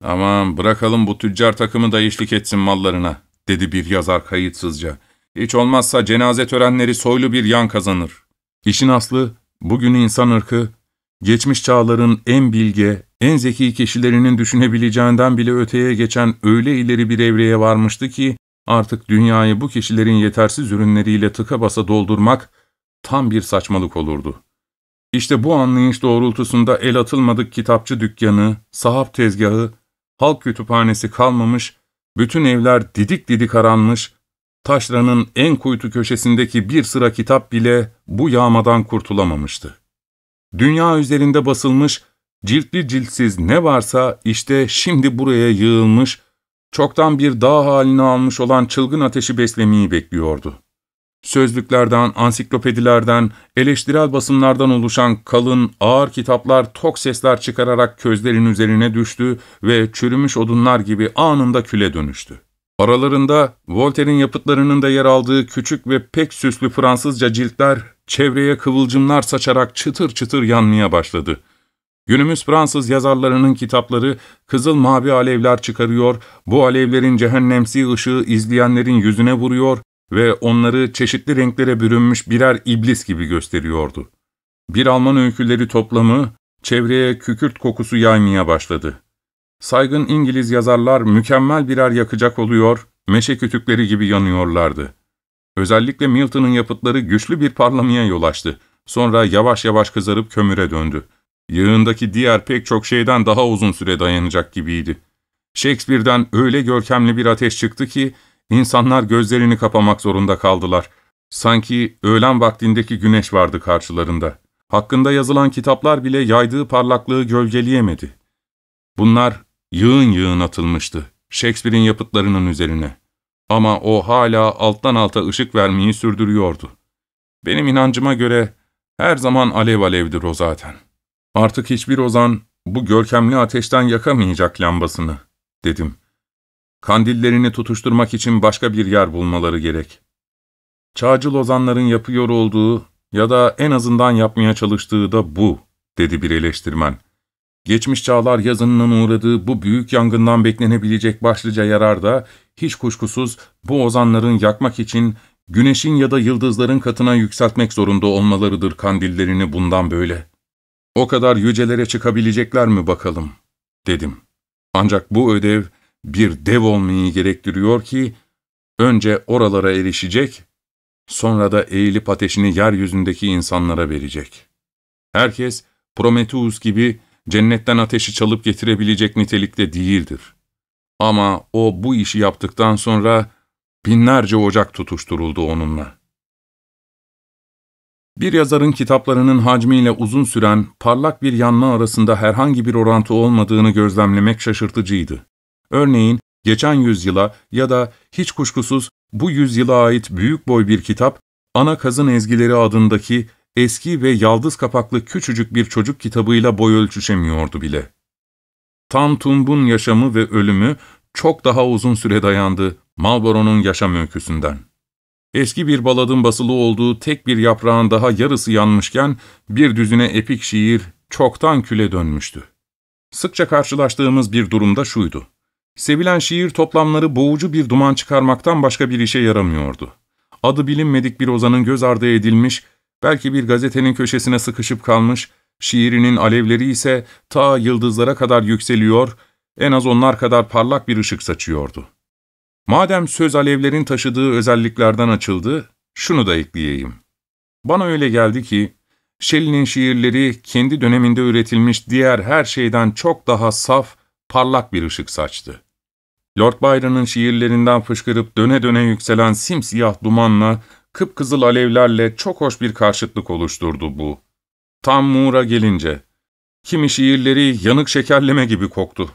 Speaker 1: Aman bırakalım bu tüccar takımı da işlik etsin mallarına dedi bir yazar kayıtsızca. Hiç olmazsa cenaze törenleri soylu bir yan kazanır. İşin aslı, bugün insan ırkı, geçmiş çağların en bilge, en zeki kişilerinin düşünebileceğinden bile öteye geçen öyle ileri bir evreye varmıştı ki, artık dünyayı bu kişilerin yetersiz ürünleriyle tıka basa doldurmak tam bir saçmalık olurdu. İşte bu anlayış doğrultusunda el atılmadık kitapçı dükkanı, sahap tezgahı, halk kütüphanesi kalmamış, bütün evler didik didik aranmış, taşranın en kuytu köşesindeki bir sıra kitap bile bu yağmadan kurtulamamıştı. Dünya üzerinde basılmış, ciltli ciltsiz ne varsa işte şimdi buraya yığılmış, çoktan bir dağ halini almış olan çılgın ateşi beslemeyi bekliyordu. Sözlüklerden, ansiklopedilerden, eleştirel basımlardan oluşan kalın, ağır kitaplar tok sesler çıkararak közlerin üzerine düştü ve çürümüş odunlar gibi anında küle dönüştü. Aralarında Voltaire'in yapıtlarının da yer aldığı küçük ve pek süslü Fransızca ciltler çevreye kıvılcımlar saçarak çıtır çıtır yanmaya başladı. Günümüz Fransız yazarlarının kitapları kızıl mavi alevler çıkarıyor, bu alevlerin cehennemsi ışığı izleyenlerin yüzüne vuruyor ve onları çeşitli renklere bürünmüş birer iblis gibi gösteriyordu. Bir Alman öyküleri toplamı çevreye kükürt kokusu yaymaya başladı. Saygın İngiliz yazarlar mükemmel birer yakacak oluyor, meşe kütükleri gibi yanıyorlardı. Özellikle Milton'ın yapıtları güçlü bir parlamaya yol açtı. Sonra yavaş yavaş kızarıp kömüre döndü. Yığındaki diğer pek çok şeyden daha uzun süre dayanacak gibiydi. Shakespeare'den öyle görkemli bir ateş çıktı ki, İnsanlar gözlerini kapamak zorunda kaldılar. Sanki öğlen vaktindeki güneş vardı karşılarında. Hakkında yazılan kitaplar bile yaydığı parlaklığı gölgeleyemedi. Bunlar yığın yığın atılmıştı Shakespeare'in yapıtlarının üzerine. Ama o hala alttan alta ışık vermeyi sürdürüyordu. Benim inancıma göre her zaman alev alevdir o zaten. Artık hiçbir ozan bu görkemli ateşten yakamayacak lambasını, dedim. Kandillerini tutuşturmak için başka bir yer bulmaları gerek. Çağcı Lozanların yapıyor olduğu ya da en azından yapmaya çalıştığı da bu, dedi bir eleştirmen. Geçmiş çağlar yazınının uğradığı bu büyük yangından beklenebilecek başlıca yarar da hiç kuşkusuz bu ozanların yakmak için güneşin ya da yıldızların katına yükseltmek zorunda olmalarıdır kandillerini bundan böyle. O kadar yücelere çıkabilecekler mi bakalım, dedim. Ancak bu ödev bir dev olmayı gerektiriyor ki, önce oralara erişecek, sonra da eğilip ateşini yeryüzündeki insanlara verecek. Herkes Prometheus gibi cennetten ateşi çalıp getirebilecek nitelikte değildir. Ama o bu işi yaptıktan sonra binlerce ocak tutuşturuldu onunla. Bir yazarın kitaplarının hacmiyle uzun süren, parlak bir yanma arasında herhangi bir orantı olmadığını gözlemlemek şaşırtıcıydı. Örneğin geçen yüzyıla ya da hiç kuşkusuz bu yüzyıla ait büyük boy bir kitap, Ana Kazın Ezgileri adındaki eski ve yaldız kapaklı küçücük bir çocuk kitabıyla boy ölçüşemiyordu bile. Tantumb'un yaşamı ve ölümü çok daha uzun süre dayandı Marlboro'nun yaşam öyküsünden. Eski bir baladın basılı olduğu tek bir yaprağın daha yarısı yanmışken bir düzüne epik şiir çoktan küle dönmüştü. Sıkça karşılaştığımız bir durumda şuydu. Sevilen şiir toplamları boğucu bir duman çıkarmaktan başka bir işe yaramıyordu. Adı bilinmedik bir ozanın göz ardı edilmiş, belki bir gazetenin köşesine sıkışıp kalmış, şiirinin alevleri ise ta yıldızlara kadar yükseliyor, en az onlar kadar parlak bir ışık saçıyordu. Madem söz alevlerin taşıdığı özelliklerden açıldı, şunu da ekleyeyim. Bana öyle geldi ki, Shelley'nin şiirleri kendi döneminde üretilmiş diğer her şeyden çok daha saf parlak bir ışık saçtı. Lord Byron'ın şiirlerinden fışkırıp döne döne yükselen simsiyah dumanla, kıpkızıl alevlerle çok hoş bir karşıtlık oluşturdu bu. Tam Muğra gelince, kimi şiirleri yanık şekerleme gibi koktu.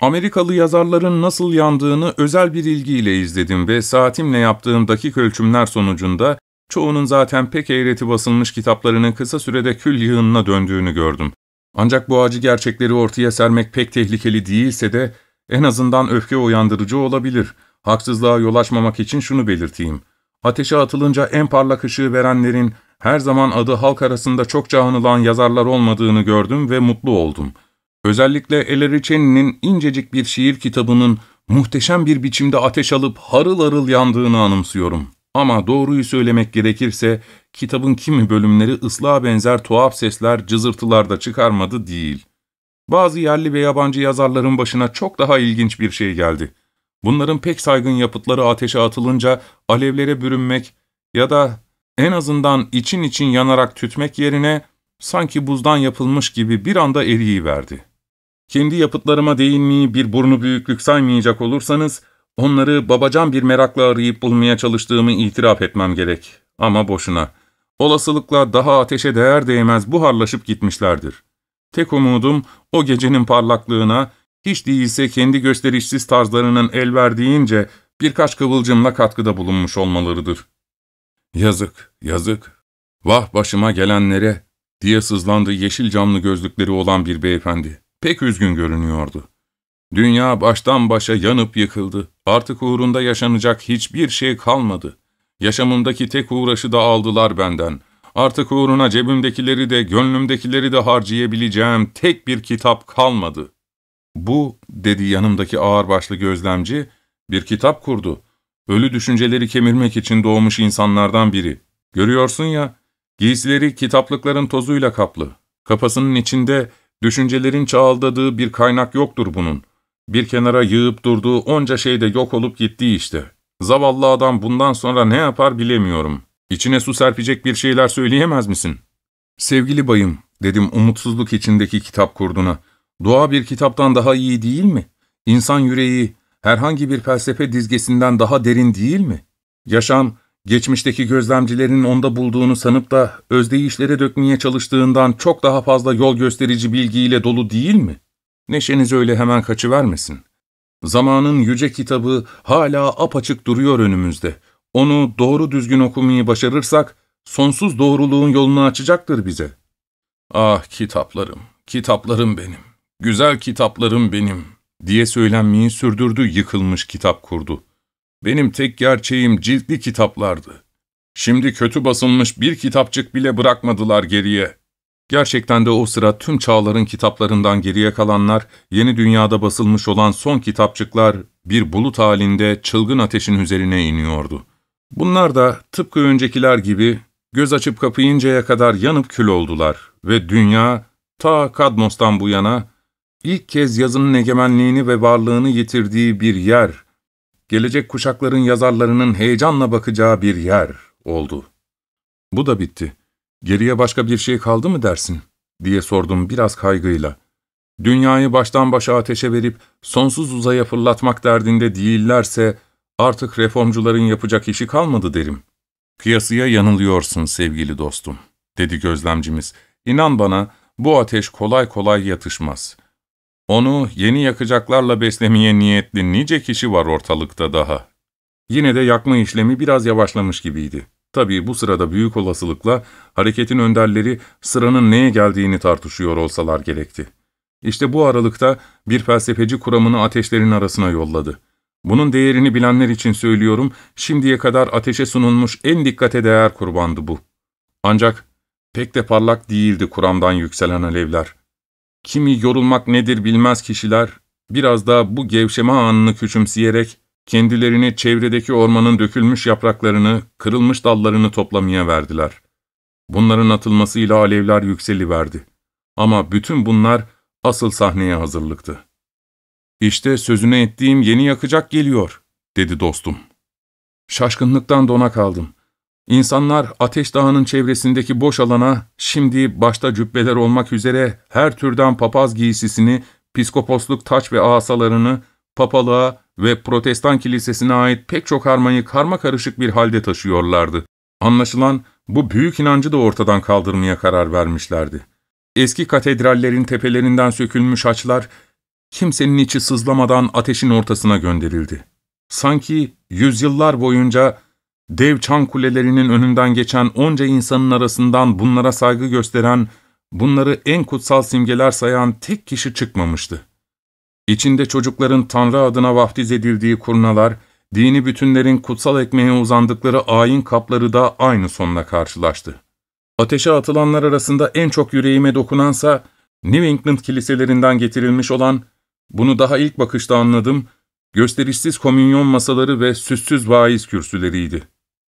Speaker 1: Amerikalı yazarların nasıl yandığını özel bir ilgiyle izledim ve saatimle yaptığım dakik ölçümler sonucunda çoğunun zaten pek eğreti basılmış kitaplarının kısa sürede kül yığınına döndüğünü gördüm. Ancak bu acı gerçekleri ortaya sermek pek tehlikeli değilse de en azından öfke uyandırıcı olabilir. Haksızlığa yol açmamak için şunu belirteyim. Ateşe atılınca en parlak ışığı verenlerin her zaman adı halk arasında çokça anılan yazarlar olmadığını gördüm ve mutlu oldum. Özellikle Eleriçeni'nin incecik bir şiir kitabının muhteşem bir biçimde ateş alıp harıl harıl yandığını anımsıyorum.'' Ama doğruyu söylemek gerekirse kitabın kimi bölümleri ıslığa benzer tuhaf sesler, cızırtılar da çıkarmadı değil. Bazı yerli ve yabancı yazarların başına çok daha ilginç bir şey geldi. Bunların pek saygın yapıtları ateşe atılınca alevlere bürünmek ya da en azından için için yanarak tütmek yerine sanki buzdan yapılmış gibi bir anda eriyiverdi. Kendi yapıtlarıma değinmeyi bir burnu büyüklük saymayacak olursanız, Onları babacan bir merakla arayıp bulmaya çalıştığımı itiraf etmem gerek. Ama boşuna. Olasılıkla daha ateşe değer değmez buharlaşıp gitmişlerdir. Tek umudum o gecenin parlaklığına, hiç değilse kendi gösterişsiz tarzlarının el verdiğince birkaç kıvılcımla katkıda bulunmuş olmalarıdır. Yazık, yazık. Vah başıma gelenlere diye sızlandı yeşil camlı gözlükleri olan bir beyefendi. Pek üzgün görünüyordu. Dünya baştan başa yanıp yıkıldı. Artık uğrunda yaşanacak hiçbir şey kalmadı. Yaşamımdaki tek uğraşı da aldılar benden. Artık uğruna cebimdekileri de gönlümdekileri de harcayabileceğim tek bir kitap kalmadı. Bu, dedi yanımdaki ağırbaşlı gözlemci, bir kitap kurdu. Ölü düşünceleri kemirmek için doğmuş insanlardan biri. Görüyorsun ya, giysileri kitaplıkların tozuyla kaplı. Kafasının içinde düşüncelerin çağıldadığı bir kaynak yoktur bunun. Bir kenara yığıp durduğu onca şey de yok olup gitti işte. Zavallı adam bundan sonra ne yapar bilemiyorum. İçine su serpecek bir şeyler söyleyemez misin? Sevgili bayım, dedim umutsuzluk içindeki kitap kurduna. Dua bir kitaptan daha iyi değil mi? İnsan yüreği herhangi bir felsefe dizgesinden daha derin değil mi? Yaşam, geçmişteki gözlemcilerin onda bulduğunu sanıp da özdeyişlere dökmeye çalıştığından çok daha fazla yol gösterici bilgiyle dolu değil mi?'' Neşeniz öyle hemen kaçıvermesin. Zamanın yüce kitabı hala apaçık duruyor önümüzde. Onu doğru düzgün okumayı başarırsak, sonsuz doğruluğun yolunu açacaktır bize. Ah kitaplarım, kitaplarım benim, güzel kitaplarım benim, diye söylenmeyi sürdürdü yıkılmış kitap kurdu. Benim tek gerçeğim ciltli kitaplardı. Şimdi kötü basılmış bir kitapçık bile bırakmadılar geriye. Gerçekten de o sıra tüm çağların kitaplarından geriye kalanlar, yeni dünyada basılmış olan son kitapçıklar bir bulut halinde çılgın ateşin üzerine iniyordu. Bunlar da tıpkı öncekiler gibi göz açıp kapayıncaya kadar yanıp kül oldular ve dünya ta Kadmos'tan bu yana ilk kez yazının egemenliğini ve varlığını yitirdiği bir yer, gelecek kuşakların yazarlarının heyecanla bakacağı bir yer oldu. Bu da bitti. ''Geriye başka bir şey kaldı mı dersin?'' diye sordum biraz kaygıyla. ''Dünyayı baştan başa ateşe verip sonsuz uzaya fırlatmak derdinde değillerse artık reformcuların yapacak işi kalmadı derim.'' ''Kıyasıya yanılıyorsun sevgili dostum.'' dedi gözlemcimiz. ''İnan bana bu ateş kolay kolay yatışmaz. Onu yeni yakacaklarla beslemeye niyetli nice kişi var ortalıkta daha.'' Yine de yakma işlemi biraz yavaşlamış gibiydi. Tabii bu sırada büyük olasılıkla hareketin önderleri sıranın neye geldiğini tartışıyor olsalar gerekti. İşte bu aralıkta bir felsefeci kuramını ateşlerin arasına yolladı. Bunun değerini bilenler için söylüyorum, şimdiye kadar ateşe sunulmuş en dikkate değer kurbandı bu. Ancak pek de parlak değildi kuramdan yükselen alevler. Kimi yorulmak nedir bilmez kişiler, biraz da bu gevşeme anını küçümseyerek kendilerini çevredeki ormanın dökülmüş yapraklarını, kırılmış dallarını toplamaya verdiler. Bunların atılmasıyla alevler yükseliverdi. Ama bütün bunlar asıl sahneye hazırlıktı. ''İşte sözüne ettiğim yeni yakacak geliyor.'' dedi dostum. Şaşkınlıktan dona kaldım. İnsanlar Ateş Dağı'nın çevresindeki boş alana şimdi başta cübbeler olmak üzere her türden papaz giysisini, piskoposluk taç ve asalarını, papalığa, ve protestan kilisesine ait pek çok harmayı karma karışık bir halde taşıyorlardı. Anlaşılan bu büyük inancı da ortadan kaldırmaya karar vermişlerdi. Eski katedrallerin tepelerinden sökülmüş haçlar, kimsenin içi sızlamadan ateşin ortasına gönderildi. Sanki yüzyıllar boyunca dev çan kulelerinin önünden geçen onca insanın arasından bunlara saygı gösteren, bunları en kutsal simgeler sayan tek kişi çıkmamıştı. İçinde çocukların Tanrı adına vaftiz edildiği kurnalar, dini bütünlerin kutsal ekmeğe uzandıkları ayin kapları da aynı sonla karşılaştı. Ateşe atılanlar arasında en çok yüreğime dokunansa New England kiliselerinden getirilmiş olan, bunu daha ilk bakışta anladım, gösterişsiz komünyon masaları ve süssüz vaiz kürsüleriydi.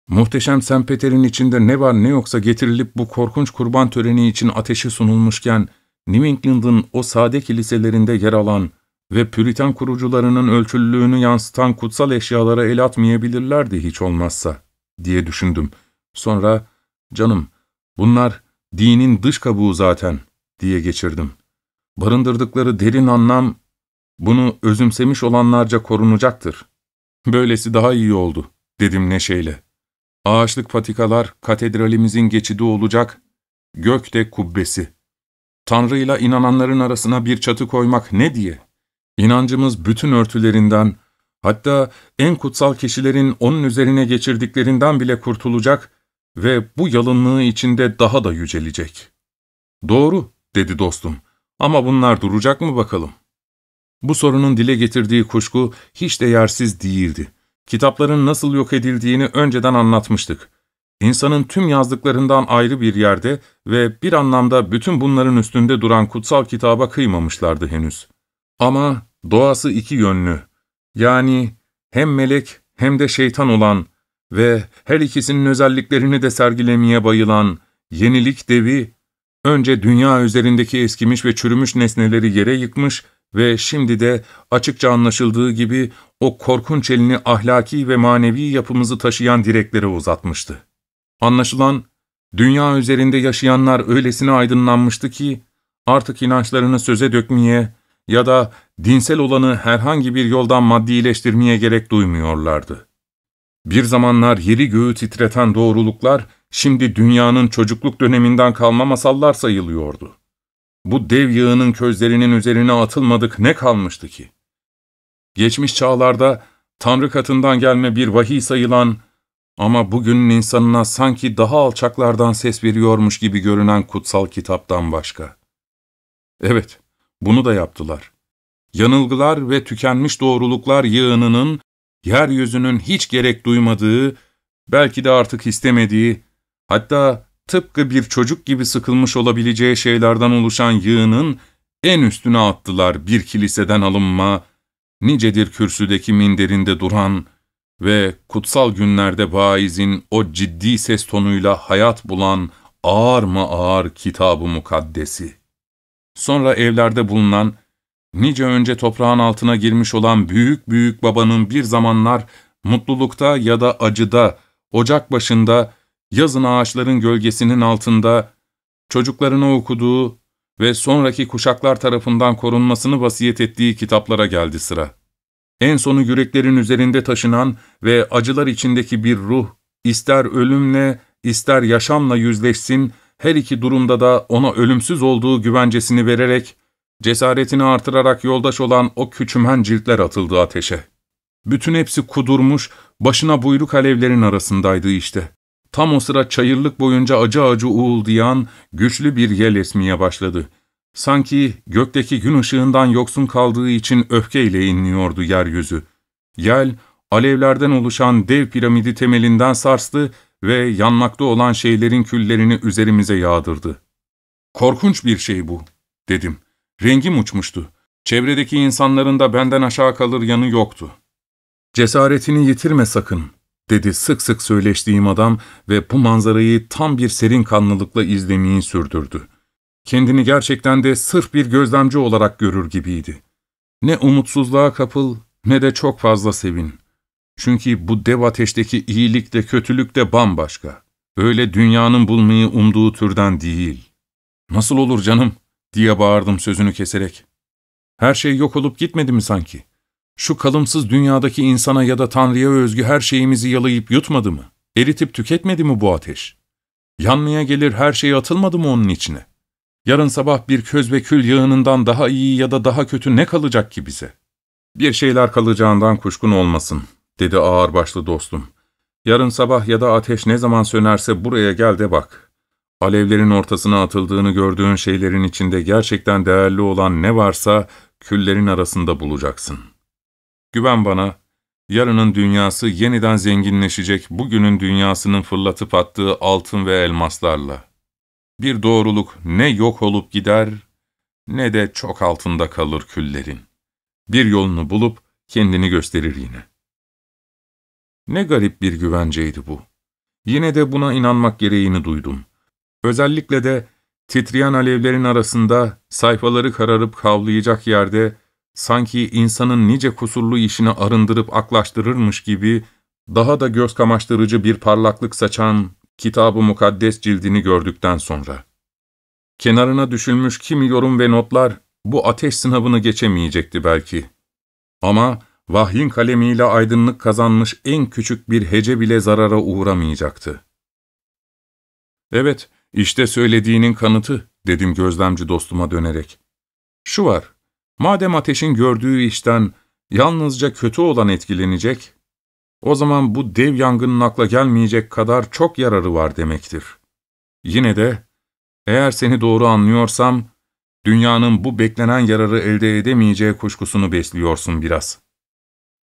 Speaker 1: Muhteşem Peter'in içinde ne var ne yoksa getirilip bu korkunç kurban töreni için ateşe sunulmuşken, New England'ın o sade kiliselerinde yer alan, ve Püritan kurucularının ölçüllüğünü yansıtan kutsal eşyalara el atmayabilirlerdi hiç olmazsa, diye düşündüm. Sonra, canım, bunlar dinin dış kabuğu zaten, diye geçirdim. Barındırdıkları derin anlam, bunu özümsemiş olanlarca korunacaktır. Böylesi daha iyi oldu, dedim neşeyle. Ağaçlık patikalar katedralimizin geçidi olacak, gök de kubbesi. Tanrı'yla inananların arasına bir çatı koymak ne diye? İnancımız bütün örtülerinden, hatta en kutsal kişilerin onun üzerine geçirdiklerinden bile kurtulacak ve bu yalınlığı içinde daha da yücelecek. Doğru, dedi dostum. Ama bunlar duracak mı bakalım? Bu sorunun dile getirdiği kuşku hiç de yersiz değildi. Kitapların nasıl yok edildiğini önceden anlatmıştık. İnsanın tüm yazdıklarından ayrı bir yerde ve bir anlamda bütün bunların üstünde duran kutsal kitaba kıymamışlardı henüz. Ama doğası iki yönlü, yani hem melek hem de şeytan olan ve her ikisinin özelliklerini de sergilemeye bayılan yenilik devi, önce dünya üzerindeki eskimiş ve çürümüş nesneleri yere yıkmış ve şimdi de açıkça anlaşıldığı gibi o korkunç elini ahlaki ve manevi yapımızı taşıyan direklere uzatmıştı. Anlaşılan, dünya üzerinde yaşayanlar öylesine aydınlanmıştı ki, artık inançlarını söze dökmeye, ya da dinsel olanı herhangi bir yoldan maddileştirmeye gerek duymuyorlardı. Bir zamanlar yeri göğü titreten doğruluklar, şimdi dünyanın çocukluk döneminden kalma masallar sayılıyordu. Bu dev yağının közlerinin üzerine atılmadık ne kalmıştı ki? Geçmiş çağlarda Tanrı katından gelme bir vahiy sayılan ama bugünün insanına sanki daha alçaklardan ses veriyormuş gibi görünen kutsal kitaptan başka. Evet, bunu da yaptılar. Yanılgılar ve tükenmiş doğruluklar yığınının, yeryüzünün hiç gerek duymadığı, belki de artık istemediği, hatta tıpkı bir çocuk gibi sıkılmış olabileceği şeylerden oluşan yığının en üstüne attılar bir kiliseden alınma, nicedir kürsüdeki minderinde duran ve kutsal günlerde vaizin o ciddi ses tonuyla hayat bulan ağır mı ağır kitabı mukaddesi. Sonra evlerde bulunan, nice önce toprağın altına girmiş olan büyük büyük babanın bir zamanlar mutlulukta ya da acıda, ocak başında, yazın ağaçların gölgesinin altında, çocuklarına okuduğu ve sonraki kuşaklar tarafından korunmasını vasiyet ettiği kitaplara geldi sıra. En sonu yüreklerin üzerinde taşınan ve acılar içindeki bir ruh, ister ölümle, ister yaşamla yüzleşsin her iki durumda da ona ölümsüz olduğu güvencesini vererek, cesaretini artırarak yoldaş olan o küçümen ciltler atıldı ateşe. Bütün hepsi kudurmuş, başına buyruk alevlerin arasındaydı işte. Tam o sıra çayırlık boyunca acı acı uğuldayan güçlü bir yel esmeye başladı. Sanki gökteki gün ışığından yoksun kaldığı için öfkeyle inliyordu yeryüzü. Yel, alevlerden oluşan dev piramidi temelinden sarstı ve yanmakta olan şeylerin küllerini üzerimize yağdırdı. ''Korkunç bir şey bu.'' dedim. Rengim uçmuştu. Çevredeki insanların da benden aşağı kalır yanı yoktu. ''Cesaretini yitirme sakın.'' dedi sık sık söyleştiğim adam ve bu manzarayı tam bir serin kanlılıkla izlemeyi sürdürdü. Kendini gerçekten de sırf bir gözlemci olarak görür gibiydi. Ne umutsuzluğa kapıl ne de çok fazla sevin. Çünkü bu dev ateşteki iyilik de kötülük de bambaşka. Öyle dünyanın bulmayı umduğu türden değil. ''Nasıl olur canım?'' diye bağırdım sözünü keserek. ''Her şey yok olup gitmedi mi sanki? Şu kalımsız dünyadaki insana ya da Tanrı'ya özgü her şeyimizi yalayıp yutmadı mı? Eritip tüketmedi mi bu ateş? Yanmaya gelir her şey atılmadı mı onun içine? Yarın sabah bir köz ve kül yığınından daha iyi ya da daha kötü ne kalacak ki bize?'' Bir şeyler kalacağından kuşkun olmasın dedi ağırbaşlı dostum. Yarın sabah ya da ateş ne zaman sönerse buraya gel de bak. Alevlerin ortasına atıldığını gördüğün şeylerin içinde gerçekten değerli olan ne varsa küllerin arasında bulacaksın. Güven bana, yarının dünyası yeniden zenginleşecek bugünün dünyasının fırlatıp attığı altın ve elmaslarla. Bir doğruluk ne yok olup gider ne de çok altında kalır küllerin. Bir yolunu bulup kendini gösterir yine.'' Ne garip bir güvenceydi bu. Yine de buna inanmak gereğini duydum. Özellikle de titreyen alevlerin arasında sayfaları kararıp kavlayacak yerde sanki insanın nice kusurlu işini arındırıp aklaştırırmış gibi daha da göz kamaştırıcı bir parlaklık saçan kitabı mukaddes cildini gördükten sonra. Kenarına düşülmüş kimi yorum ve notlar bu ateş sınavını geçemeyecekti belki. Ama vahyin kalemiyle aydınlık kazanmış en küçük bir hece bile zarara uğramayacaktı. ''Evet, işte söylediğinin kanıtı.'' dedim gözlemci dostuma dönerek. ''Şu var, madem ateşin gördüğü işten yalnızca kötü olan etkilenecek, o zaman bu dev yangının akla gelmeyecek kadar çok yararı var demektir. Yine de, eğer seni doğru anlıyorsam, dünyanın bu beklenen yararı elde edemeyeceği kuşkusunu besliyorsun biraz.''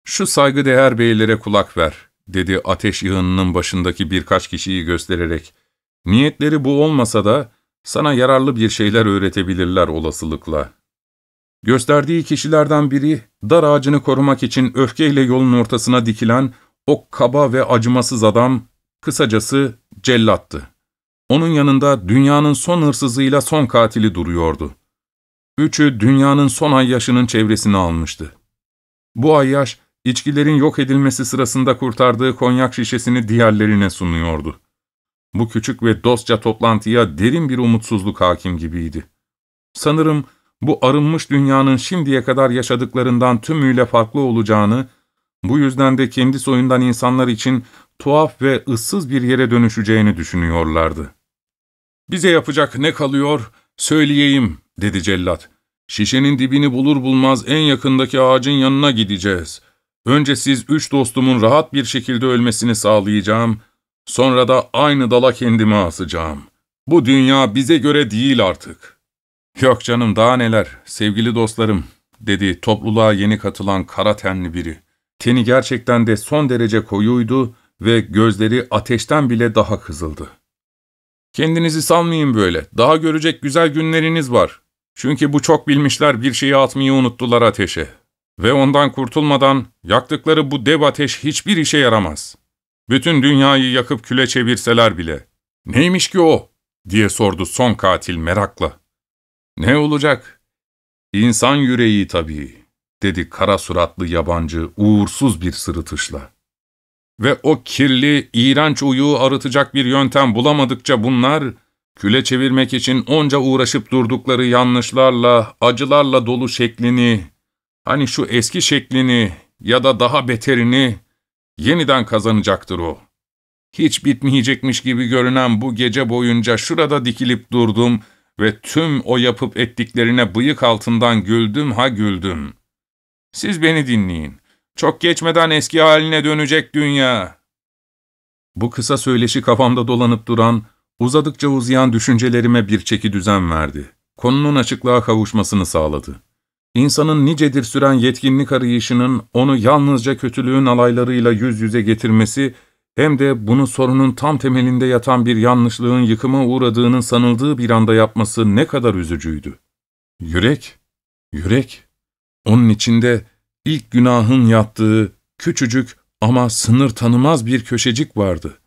Speaker 1: ''Şu saygıdeğer beylere kulak ver.'' dedi ateş yığınının başındaki birkaç kişiyi göstererek. ''Niyetleri bu olmasa da sana yararlı bir şeyler öğretebilirler olasılıkla.'' Gösterdiği kişilerden biri, dar ağacını korumak için öfkeyle yolun ortasına dikilen o kaba ve acımasız adam, kısacası cellattı. Onun yanında dünyanın son hırsızıyla son katili duruyordu. Üçü dünyanın son ayyaşının çevresini almıştı. Bu ayyaş, içkilerin yok edilmesi sırasında kurtardığı konyak şişesini diğerlerine sunuyordu. Bu küçük ve dostça toplantıya derin bir umutsuzluk hakim gibiydi. Sanırım bu arınmış dünyanın şimdiye kadar yaşadıklarından tümüyle farklı olacağını, bu yüzden de kendi soyundan insanlar için tuhaf ve ıssız bir yere dönüşeceğini düşünüyorlardı. ''Bize yapacak ne kalıyor, söyleyeyim.'' dedi cellat. ''Şişenin dibini bulur bulmaz en yakındaki ağacın yanına gideceğiz. Önce siz üç dostumun rahat bir şekilde ölmesini sağlayacağım, sonra da aynı dala kendimi asacağım. Bu dünya bize göre değil artık. Yok canım daha neler, sevgili dostlarım, dedi topluluğa yeni katılan kara tenli biri. Teni gerçekten de son derece koyuydu ve gözleri ateşten bile daha kızıldı. Kendinizi salmayın böyle, daha görecek güzel günleriniz var. Çünkü bu çok bilmişler bir şeyi atmayı unuttular ateşe.'' Ve ondan kurtulmadan yaktıkları bu dev ateş hiçbir işe yaramaz. Bütün dünyayı yakıp küle çevirseler bile. Neymiş ki o? diye sordu son katil merakla. Ne olacak? İnsan yüreği tabii, dedi kara suratlı yabancı uğursuz bir sırıtışla. Ve o kirli, iğrenç uyuğu arıtacak bir yöntem bulamadıkça bunlar, küle çevirmek için onca uğraşıp durdukları yanlışlarla, acılarla dolu şeklini, Hani şu eski şeklini ya da daha beterini yeniden kazanacaktır o. Hiç bitmeyecekmiş gibi görünen bu gece boyunca şurada dikilip durdum ve tüm o yapıp ettiklerine bıyık altından güldüm ha güldüm. Siz beni dinleyin. Çok geçmeden eski haline dönecek dünya. Bu kısa söyleşi kafamda dolanıp duran, uzadıkça uzayan düşüncelerime bir çeki düzen verdi. Konunun açıklığa kavuşmasını sağladı. İnsanın nicedir süren yetkinlik arayışının onu yalnızca kötülüğün alaylarıyla yüz yüze getirmesi, hem de bunu sorunun tam temelinde yatan bir yanlışlığın yıkıma uğradığının sanıldığı bir anda yapması ne kadar üzücüydü. Yürek, yürek, onun içinde ilk günahın yattığı küçücük ama sınır tanımaz bir köşecik vardı.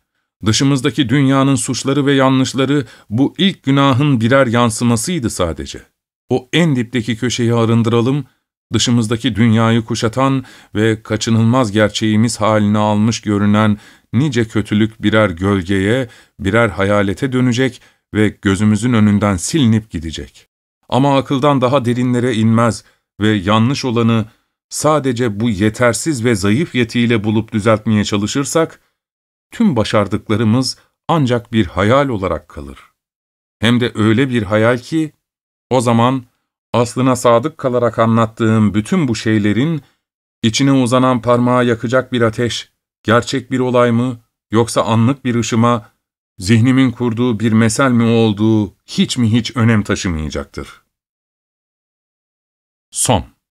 Speaker 1: Dışımızdaki dünyanın suçları ve yanlışları bu ilk günahın birer yansımasıydı sadece. O en dipteki köşeyi arındıralım, dışımızdaki dünyayı kuşatan ve kaçınılmaz gerçeğimiz haline almış görünen nice kötülük birer gölgeye, birer hayalete dönecek ve gözümüzün önünden silinip gidecek. Ama akıldan daha derinlere inmez ve yanlış olanı sadece bu yetersiz ve zayıf yetiyle bulup düzeltmeye çalışırsak, tüm başardıklarımız ancak bir hayal olarak kalır. Hem de öyle bir hayal ki, o zaman aslına sadık kalarak anlattığım bütün bu şeylerin içine uzanan parmağı yakacak bir ateş, gerçek bir olay mı yoksa anlık bir ışıma, zihnimin kurduğu bir mesel mi olduğu hiç mi hiç önem taşımayacaktır. Son